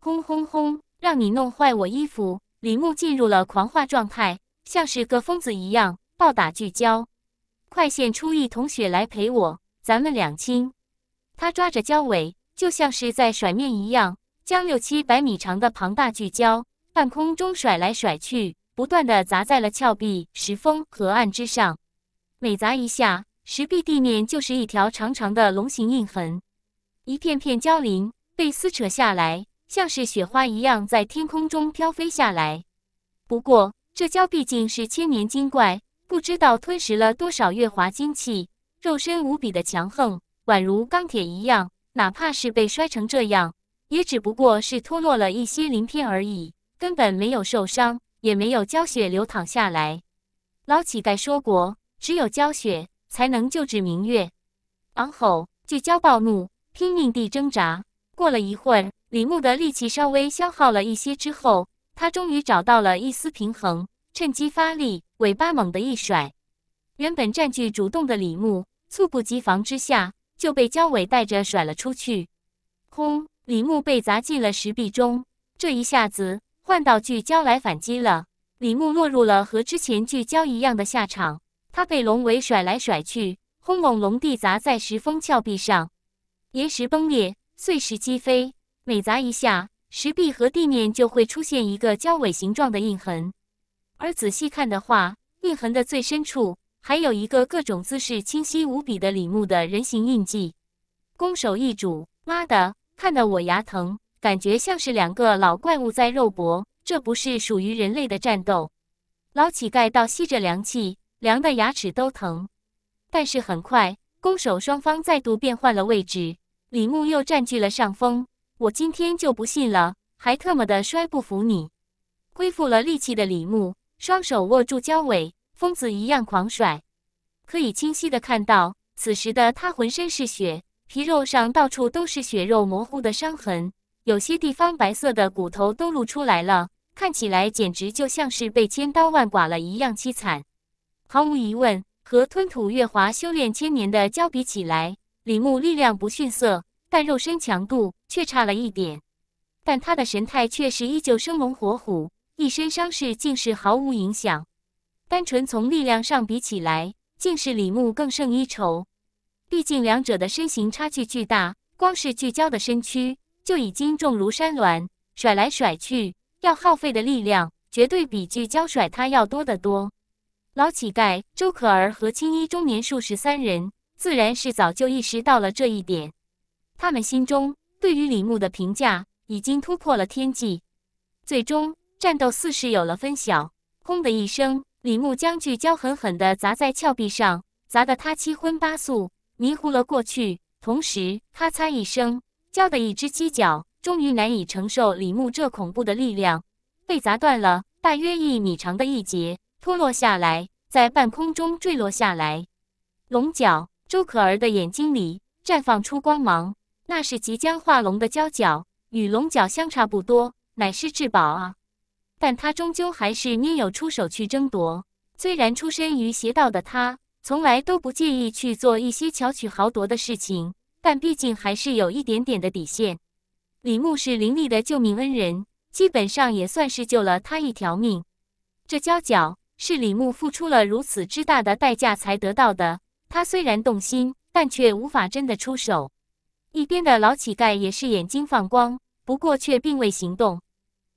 S1: 轰轰轰！让你弄坏我衣服！李牧进入了狂化状态，像是个疯子一样暴打巨焦。快献出一桶血来陪我，咱们两清！他抓着焦尾，就像是在甩面一样，将六七百米长的庞大巨焦半空中甩来甩去，不断的砸在了峭壁、石峰、河岸之上。每砸一下。石壁地面就是一条长长的龙形印痕，一片片蛟鳞被撕扯下来，像是雪花一样在天空中飘飞下来。不过这蛟毕竟是千年精怪，不知道吞食了多少月华精气，肉身无比的强横，宛如钢铁一样。哪怕是被摔成这样，也只不过是脱落了一些鳞片而已，根本没有受伤，也没有胶血流淌下来。老乞丐说过，只有胶血。才能救治明月。昂吼，聚焦暴怒，拼命地挣扎。过了一会儿，李牧的力气稍微消耗了一些之后，他终于找到了一丝平衡，趁机发力，尾巴猛地一甩。原本占据主动的李牧，猝不及防之下就被焦尾带着甩了出去。轰！李牧被砸进了石壁中。这一下子换到聚焦来反击了，李牧落入了和之前聚焦一样的下场。他被龙尾甩来甩去，轰隆隆地砸在石峰峭壁上，岩石崩裂，碎石击飞。每砸一下，石壁和地面就会出现一个交尾形状的印痕。而仔细看的话，印痕的最深处还有一个各种姿势清晰无比的李牧的人形印记。弓手一主，妈的，看得我牙疼，感觉像是两个老怪物在肉搏，这不是属于人类的战斗。老乞丐倒吸着凉气。凉的牙齿都疼，但是很快，攻守双方再度变换了位置，李牧又占据了上风。我今天就不信了，还特么的摔不服你！恢复了力气的李牧，双手握住焦尾，疯子一样狂甩。可以清晰的看到，此时的他浑身是血，皮肉上到处都是血肉模糊的伤痕，有些地方白色的骨头都露出来了，看起来简直就像是被千刀万剐了一样凄惨。毫无疑问，和吞吐月华修炼千年的蛟比起来，李牧力量不逊色，但肉身强度却差了一点。但他的神态却是依旧生龙活虎，一身伤势竟是毫无影响。单纯从力量上比起来，竟是李牧更胜一筹。毕竟两者的身形差距巨大，光是聚焦的身躯就已经重如山峦，甩来甩去要耗费的力量，绝对比聚焦甩他要多得多。老乞丐周可儿和青衣中年术士三人自然是早就意识到了这一点，他们心中对于李牧的评价已经突破了天际。最终战斗四是有了分晓，轰的一声，李牧将巨蛟狠狠的砸在峭壁上，砸得他七荤八素，迷糊了过去。同时，咔嚓一声，蛟的一只犄角终于难以承受李牧这恐怖的力量，被砸断了大约一米长的一截。脱落下来，在半空中坠落下来。龙角，周可儿的眼睛里绽放出光芒，那是即将化龙的蛟角，与龙角相差不多，乃是至宝啊！但他终究还是捏有出手去争夺。虽然出身于邪道的他，从来都不介意去做一些巧取豪夺的事情，但毕竟还是有一点点的底线。李牧是林立的救命恩人，基本上也算是救了他一条命。这蛟角。是李牧付出了如此之大的代价才得到的。他虽然动心，但却无法真的出手。一边的老乞丐也是眼睛放光，不过却并未行动。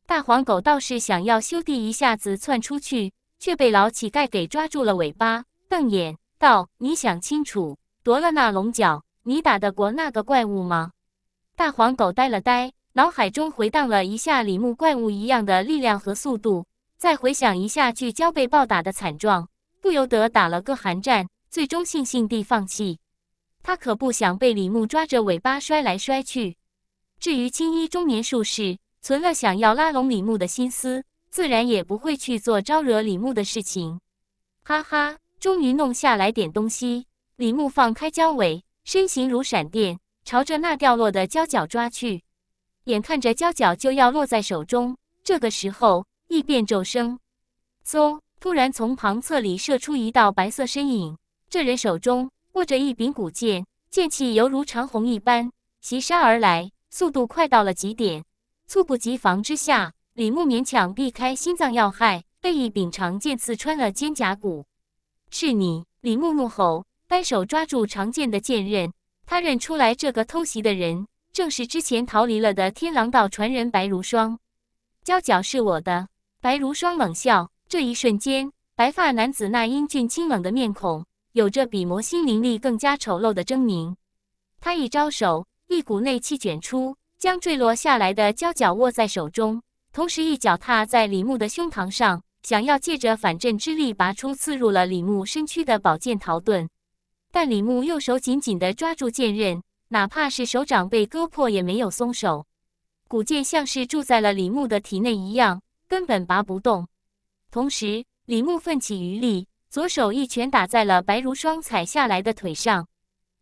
S1: 大黄狗倒是想要修弟一下子窜出去，却被老乞丐给抓住了尾巴，瞪眼道：“你想清楚，夺了那龙角，你打得过那个怪物吗？”大黄狗呆了呆，脑海中回荡了一下李牧怪物一样的力量和速度。再回想一下，聚焦被暴打的惨状，不由得打了个寒战，最终悻悻地放弃。他可不想被李牧抓着尾巴摔来摔去。至于青衣中年术士，存了想要拉拢李牧的心思，自然也不会去做招惹李牧的事情。哈哈，终于弄下来点东西。李牧放开焦尾，身形如闪电，朝着那掉落的焦角抓去。眼看着焦角就要落在手中，这个时候。异变骤生，嗖！突然从旁侧里射出一道白色身影。这人手中握着一柄古剑，剑气犹如长虹一般袭杀而来，速度快到了极点。猝不及防之下，李牧勉强避开心脏要害，被一柄长剑刺穿了肩胛骨。是你！李牧怒吼，单手抓住长剑的剑刃。他认出来，这个偷袭的人正是之前逃离了的天狼道传人白如霜。交脚是我的。白如霜冷笑，这一瞬间，白发男子那英俊清冷的面孔，有着比魔心灵力更加丑陋的狰狞。他一招手，一股内气卷出，将坠落下来的胶脚握在手中，同时一脚踏在李牧的胸膛上，想要借着反震之力拔出刺入了李牧身躯的宝剑逃遁。但李牧右手紧紧地抓住剑刃，哪怕是手掌被割破也没有松手，古剑像是住在了李牧的体内一样。根本拔不动。同时，李牧奋起余力，左手一拳打在了白如霜踩下来的腿上。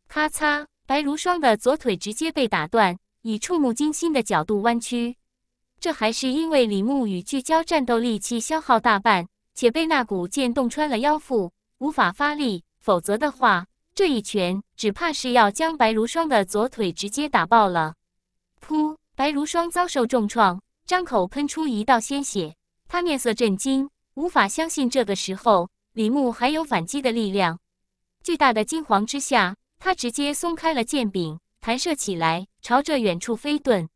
S1: 咔嚓，白如霜的左腿直接被打断，以触目惊心的角度弯曲。这还是因为李牧与聚焦战斗力气消耗大半，且被那股剑洞穿了腰腹，无法发力。否则的话，这一拳只怕是要将白如霜的左腿直接打爆了。噗，白如霜遭受重创。张口喷出一道鲜血，他面色震惊，无法相信这个时候李牧还有反击的力量。巨大的惊惶之下，他直接松开了剑柄，弹射起来，朝着远处飞遁。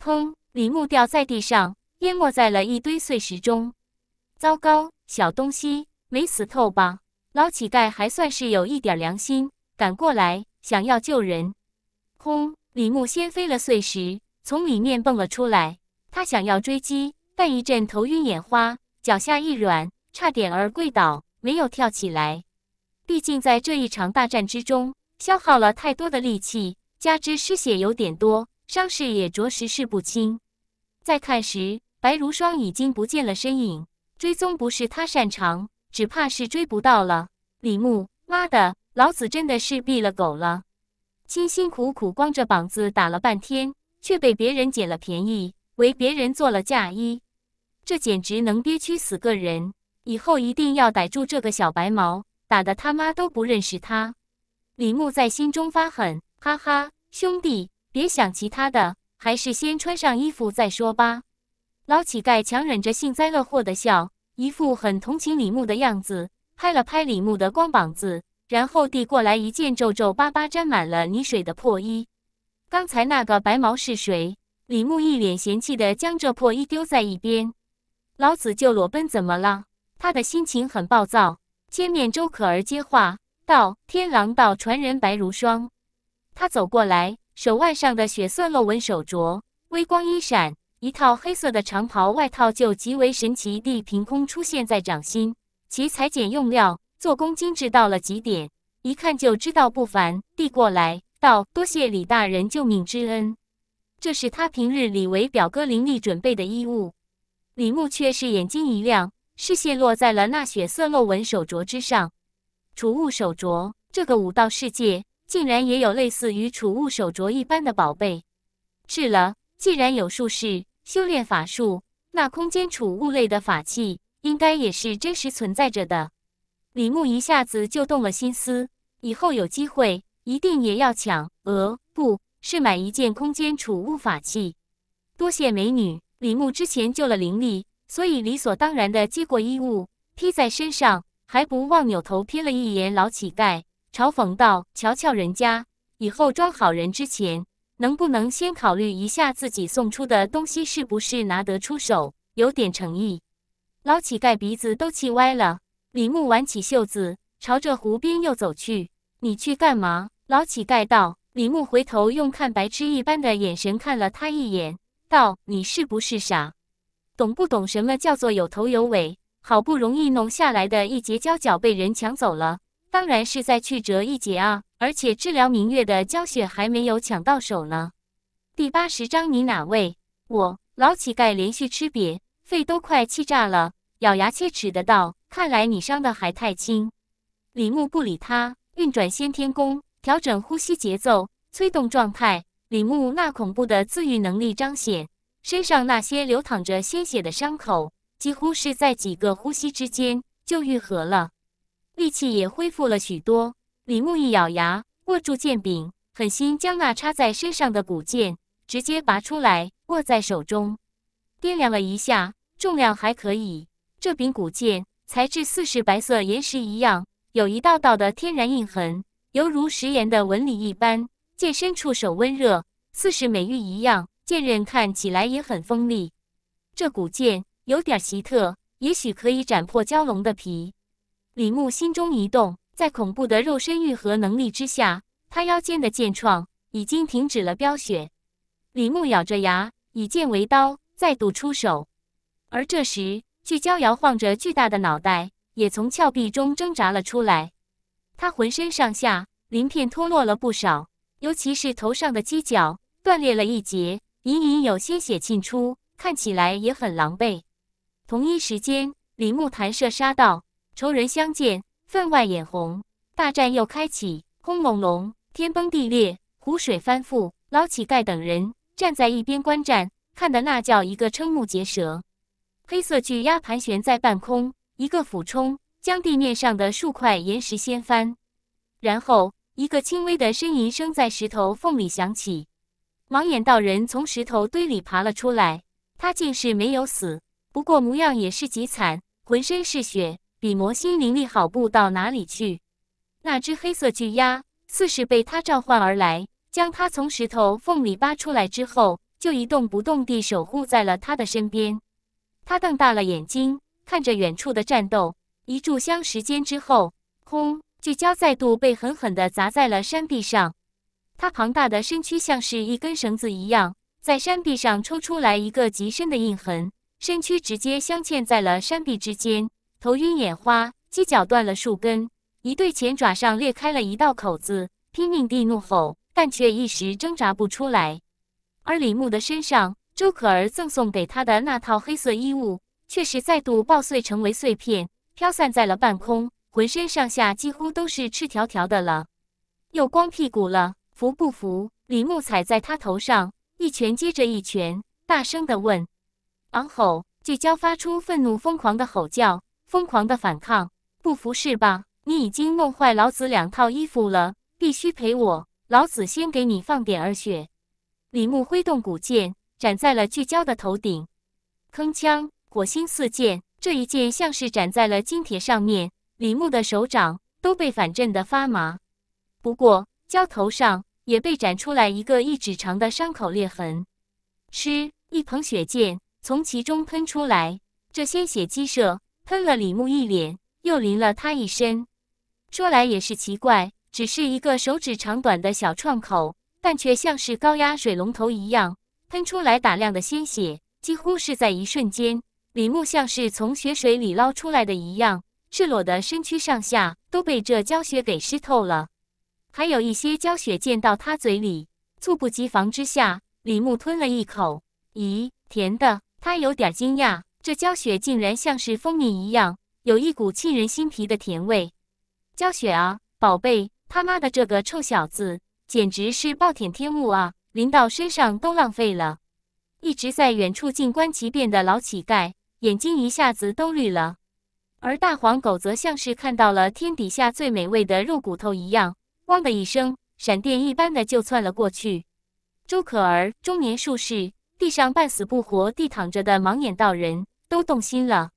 S1: 砰！李牧掉在地上，淹没在了一堆碎石中。糟糕，小东西没死透吧？老乞丐还算是有一点良心，赶过来想要救人。轰！李牧掀飞了碎石，从里面蹦了出来。他想要追击，但一阵头晕眼花，脚下一软，差点儿跪倒，没有跳起来。毕竟在这一场大战之中，消耗了太多的力气，加之失血有点多，伤势也着实是不轻。再看时，白如霜已经不见了身影，追踪不是他擅长，只怕是追不到了。李牧，妈的，老子真的是毙了狗了！辛辛苦苦光着膀子打了半天，却被别人捡了便宜。为别人做了嫁衣，这简直能憋屈死个人！以后一定要逮住这个小白毛，打得他妈都不认识他！李牧在心中发狠，哈哈，兄弟，别想其他的，还是先穿上衣服再说吧。老乞丐强忍着幸灾乐祸的笑，一副很同情李牧的样子，拍了拍李牧的光膀子，然后递过来一件皱皱巴巴、沾满了泥水的破衣。刚才那个白毛是谁？李牧一脸嫌弃地将这破衣丢在一边，老子就裸奔，怎么了？他的心情很暴躁。千面，周可儿接话道：“天狼道传人白如霜。”他走过来，手腕上的血色漏纹手镯微光一闪，一套黑色的长袍外套就极为神奇地凭空出现在掌心。其裁剪用料、做工精致到了极点，一看就知道不凡。递过来道：“多谢李大人救命之恩。”这是他平日里为表哥林立准备的衣物，李牧却是眼睛一亮，视线落在了那血色漏纹手镯之上。储物手镯，这个武道世界竟然也有类似于储物手镯一般的宝贝。是了，既然有术士修炼法术，那空间储物类的法器应该也是真实存在着的。李牧一下子就动了心思，以后有机会一定也要抢。呃，不。是买一件空间储物法器。多谢美女，李牧之前救了灵力，所以理所当然的接过衣物披在身上，还不忘扭头瞥了一眼老乞丐，嘲讽道：“瞧瞧人家，以后装好人之前，能不能先考虑一下自己送出的东西是不是拿得出手，有点诚意？”老乞丐鼻子都气歪了。李牧挽起袖子，朝着湖边又走去。“你去干嘛？”老乞丐道。李牧回头用看白痴一般的眼神看了他一眼，道：“你是不是傻？懂不懂什么叫做有头有尾？好不容易弄下来的一截胶脚被人抢走了，当然是再去折一节啊！而且治疗明月的胶血还没有抢到手呢。”第八十章，你哪位？我老乞丐连续吃瘪，肺都快气炸了，咬牙切齿的道：“看来你伤的还太轻。”李牧不理他，运转先天功。调整呼吸节奏，催动状态。李牧那恐怖的自愈能力彰显，身上那些流淌着鲜血的伤口，几乎是在几个呼吸之间就愈合了，力气也恢复了许多。李牧一咬牙，握住剑柄，狠心将那插在身上的古剑直接拔出来，握在手中，掂量了一下，重量还可以。这柄古剑材质似是白色岩石一样，有一道道的天然印痕。犹如食盐的纹理一般，剑身触手温热，似是美玉一样。剑刃看起来也很锋利，这古剑有点奇特，也许可以斩破蛟龙的皮。李牧心中一动，在恐怖的肉身愈合能力之下，他腰间的剑创已经停止了飙血。李牧咬着牙，以剑为刀，再度出手。而这时，巨蛟摇晃着巨大的脑袋，也从峭壁中挣扎了出来。他浑身上下鳞片脱落了不少，尤其是头上的犄角断裂了一截，隐隐有鲜血沁出，看起来也很狼狈。同一时间，李牧弹射杀到，仇人相见，分外眼红，大战又开启，轰隆隆，天崩地裂，湖水翻覆。老乞丐等人站在一边观战，看的那叫一个瞠目结舌。黑色巨鸦盘旋在半空，一个俯冲。将地面上的数块岩石掀翻，然后一个轻微的呻吟声在石头缝里响起。盲眼道人从石头堆里爬了出来，他竟是没有死，不过模样也是极惨，浑身是血，比魔心灵力好不到哪里去。那只黑色巨鸭似是被他召唤而来，将他从石头缝里扒出来之后，就一动不动地守护在了他的身边。他瞪大了眼睛，看着远处的战斗。一炷香时间之后，轰！聚焦再度被狠狠地砸在了山壁上。他庞大的身躯像是一根绳子一样，在山壁上抽出来一个极深的印痕，身躯直接镶嵌在了山壁之间。头晕眼花，犄角断了数根，一对前爪上裂开了一道口子，拼命地怒吼，但却一时挣扎不出来。而李牧的身上，周可儿赠送给他的那套黑色衣物，却是再度爆碎成为碎片。飘散在了半空，浑身上下几乎都是赤条条的了，又光屁股了，服不服？李牧踩在他头上，一拳接着一拳，大声的问：“昂吼！”聚焦发出愤怒、疯狂的吼叫，疯狂的反抗，不服是吧？你已经弄坏老子两套衣服了，必须赔我。老子先给你放点儿血。李牧挥动古剑，斩在了聚焦的头顶，铿锵，火星四溅。这一剑像是斩在了金铁上面，李牧的手掌都被反震得发麻。不过，焦头上也被斩出来一个一指长的伤口裂痕。吃一捧血溅，从其中喷出来，这鲜血激射，喷了李牧一脸，又淋了他一身。说来也是奇怪，只是一个手指长短的小创口，但却像是高压水龙头一样，喷出来大量的鲜血，几乎是在一瞬间。李牧像是从雪水里捞出来的一样，赤裸的身躯上下都被这胶雪给湿透了，还有一些胶雪溅到他嘴里，猝不及防之下，李牧吞了一口，咦，甜的，他有点惊讶，这胶雪竟然像是蜂蜜一样，有一股沁人心脾的甜味。胶雪啊，宝贝，他妈的这个臭小子，简直是暴殄天物啊，淋到身上都浪费了。一直在远处静观其变的老乞丐。眼睛一下子都绿了，而大黄狗则像是看到了天底下最美味的肉骨头一样，汪的一声，闪电一般的就窜了过去。周可儿、中年术士、地上半死不活地躺着的盲眼道人都动心了，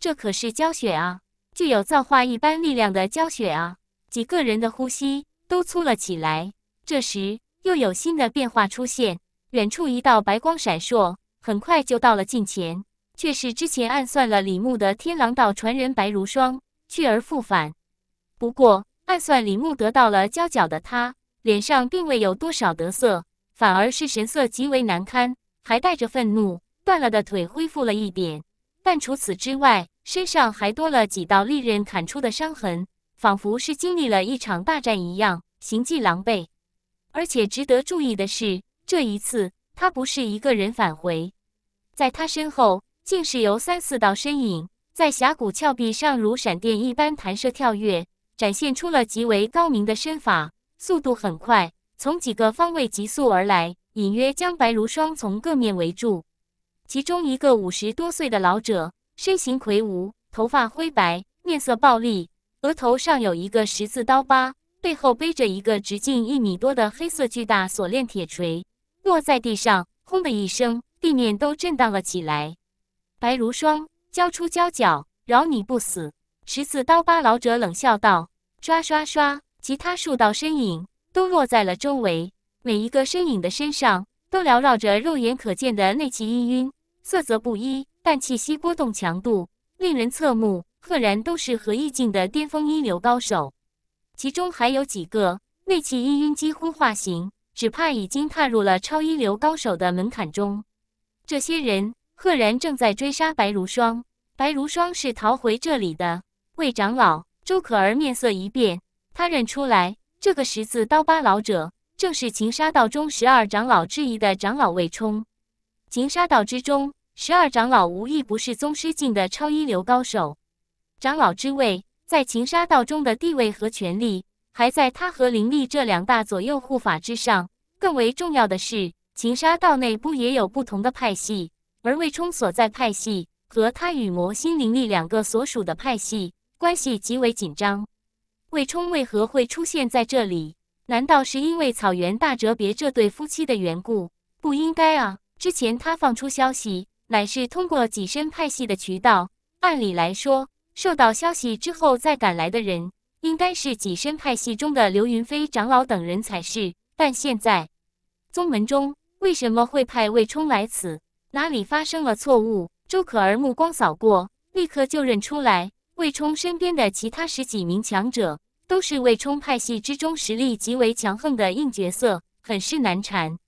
S1: 这可是胶雪啊，具有造化一般力量的胶雪啊！几个人的呼吸都粗了起来。这时，又有新的变化出现，远处一道白光闪烁，很快就到了近前。却是之前暗算了李牧的天狼道传人白如霜，去而复返。不过暗算李牧得到了佼角的他，脸上并未有多少得色，反而是神色极为难堪，还带着愤怒。断了的腿恢复了一点，但除此之外，身上还多了几道利刃砍出的伤痕，仿佛是经历了一场大战一样，形迹狼狈。而且值得注意的是，这一次他不是一个人返回，在他身后。竟是由三四道身影在峡谷峭壁上如闪电一般弹射跳跃，展现出了极为高明的身法，速度很快，从几个方位急速而来，隐约将白如霜从各面围住。其中一个五十多岁的老者，身形魁梧，头发灰白，面色暴戾，额头上有一个十字刀疤，背后背着一个直径一米多的黑色巨大锁链铁锤，落在地上，轰的一声，地面都震荡了起来。白如霜，交出交脚，饶你不死！十四刀疤老者冷笑道：“刷刷刷！”其他数道身影都落在了周围，每一个身影的身上都缭绕着肉眼可见的内气氤氲，色泽不一，但气息波动强度令人侧目，赫然都是合意境的巅峰一流高手。其中还有几个内气氤氲几乎化形，只怕已经踏入了超一流高手的门槛中。这些人。赫然正在追杀白如霜，白如霜是逃回这里的。魏长老、周可儿面色一变，他认出来，这个十字刀疤老者正是情杀道中十二长老之一的长老魏冲。情杀道之中，十二长老无一不是宗师境的超一流高手。长老之位在情杀道中的地位和权力，还在他和灵力这两大左右护法之上。更为重要的是，情杀道内部也有不同的派系。而魏冲所在派系和他与魔心灵力两个所属的派系关系极为紧张。魏冲为何会出现在这里？难道是因为草原大哲别这对夫妻的缘故？不应该啊！之前他放出消息，乃是通过己身派系的渠道。按理来说，受到消息之后再赶来的人，应该是己身派系中的刘云飞长老等人才是。但现在，宗门中为什么会派魏冲来此？哪里发生了错误？周可儿目光扫过，立刻就认出来，魏冲身边的其他十几名强者，都是魏冲派系之中实力极为强横的硬角色，很是难缠。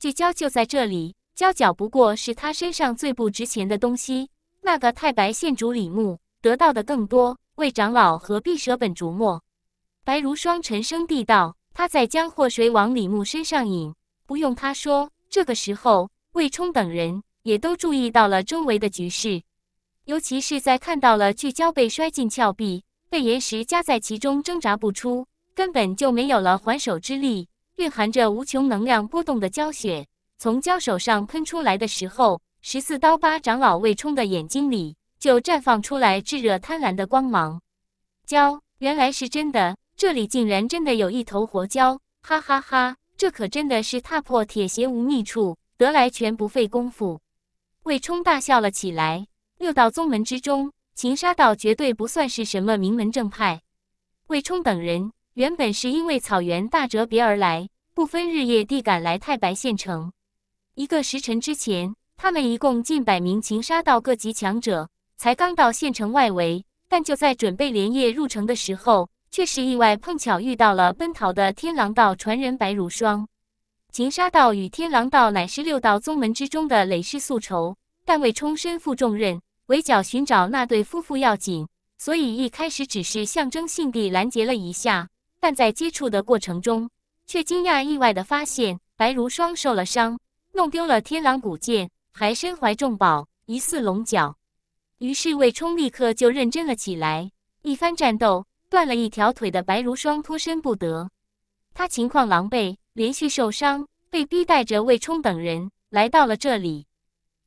S1: 聚焦就在这里，焦角不过是他身上最不值钱的东西。那个太白县主李牧得到的更多，魏长老何必舍本逐末？白如霜沉声地道：“他在将祸水往李牧身上引，不用他说，这个时候。”魏冲等人也都注意到了周围的局势，尤其是在看到了巨蛟被摔进峭壁，被岩石夹在其中挣扎不出，根本就没有了还手之力。蕴含着无穷能量波动的蛟血从胶手上喷出来的时候，十四刀八长老魏冲的眼睛里就绽放出来炙热贪婪的光芒。胶原来是真的！这里竟然真的有一头活蛟！哈哈哈，这可真的是踏破铁鞋无觅处。得来全不费功夫，魏冲大笑了起来。六道宗门之中，情杀道绝对不算是什么名门正派。魏冲等人原本是因为草原大折别而来，不分日夜地赶来太白县城。一个时辰之前，他们一共近百名情杀道各级强者，才刚到县城外围，但就在准备连夜入城的时候，却是意外碰巧遇到了奔逃的天狼道传人白如霜。擒沙道与天狼道乃是六道宗门之中的累世宿仇，但魏冲身负重任，围剿寻找那对夫妇要紧，所以一开始只是象征性地拦截了一下。但在接触的过程中，却惊讶意外地发现白如霜受了伤，弄丢了天狼古剑，还身怀重宝，疑似龙角。于是魏冲立刻就认真了起来。一番战斗，断了一条腿的白如霜脱身不得，他情况狼狈。连续受伤，被逼带着魏冲等人来到了这里。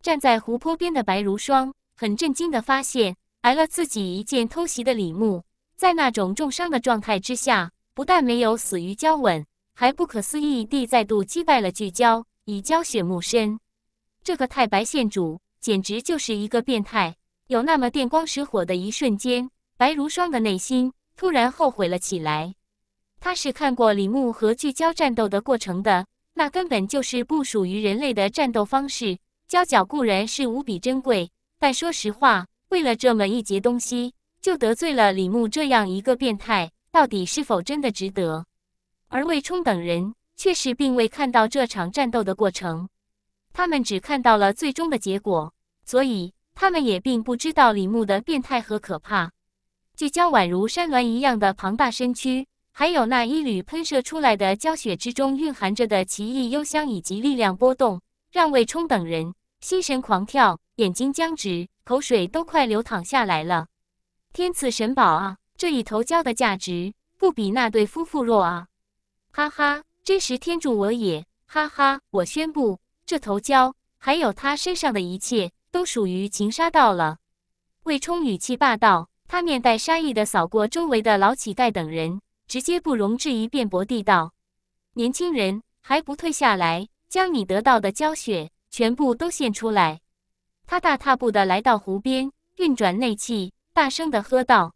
S1: 站在湖泊边的白如霜很震惊的发现，挨了自己一剑偷袭的李牧，在那种重伤的状态之下，不但没有死于交吻，还不可思议地再度击败了巨蛟，以蛟血沐身。这个太白县主简直就是一个变态！有那么电光石火的一瞬间，白如霜的内心突然后悔了起来。他是看过李牧和聚焦战斗的过程的，那根本就是不属于人类的战斗方式。焦角固然是无比珍贵，但说实话，为了这么一截东西就得罪了李牧这样一个变态，到底是否真的值得？而魏冲等人却是并未看到这场战斗的过程，他们只看到了最终的结果，所以他们也并不知道李牧的变态和可怕。聚焦宛如山峦一样的庞大身躯。还有那一缕喷射出来的胶血之中蕴含着的奇异幽香以及力量波动，让魏冲等人心神狂跳，眼睛僵直，口水都快流淌下来了。天赐神宝啊！这一头胶的价值不比那对夫妇弱啊！哈哈，真是天助我也！哈哈，我宣布，这头胶还有它身上的一切都属于秦沙道了。魏冲语气霸道，他面带杀意地扫过周围的老乞丐等人。直接不容置疑辩驳地道：“年轻人还不退下来，将你得到的胶血全部都献出来！”他大踏步地来到湖边，运转内气，大声地喝道：“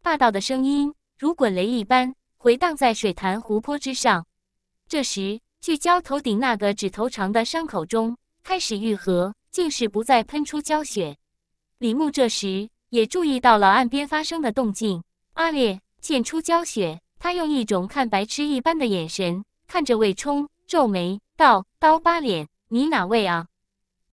S1: 霸道的声音如滚雷一般回荡在水潭湖泊之上。”这时，聚焦头顶那个指头长的伤口中开始愈合，竟是不再喷出胶血。李牧这时也注意到了岸边发生的动静。阿烈溅出胶血。他用一种看白痴一般的眼神看着魏冲，皱眉道：“刀疤脸，你哪位啊？”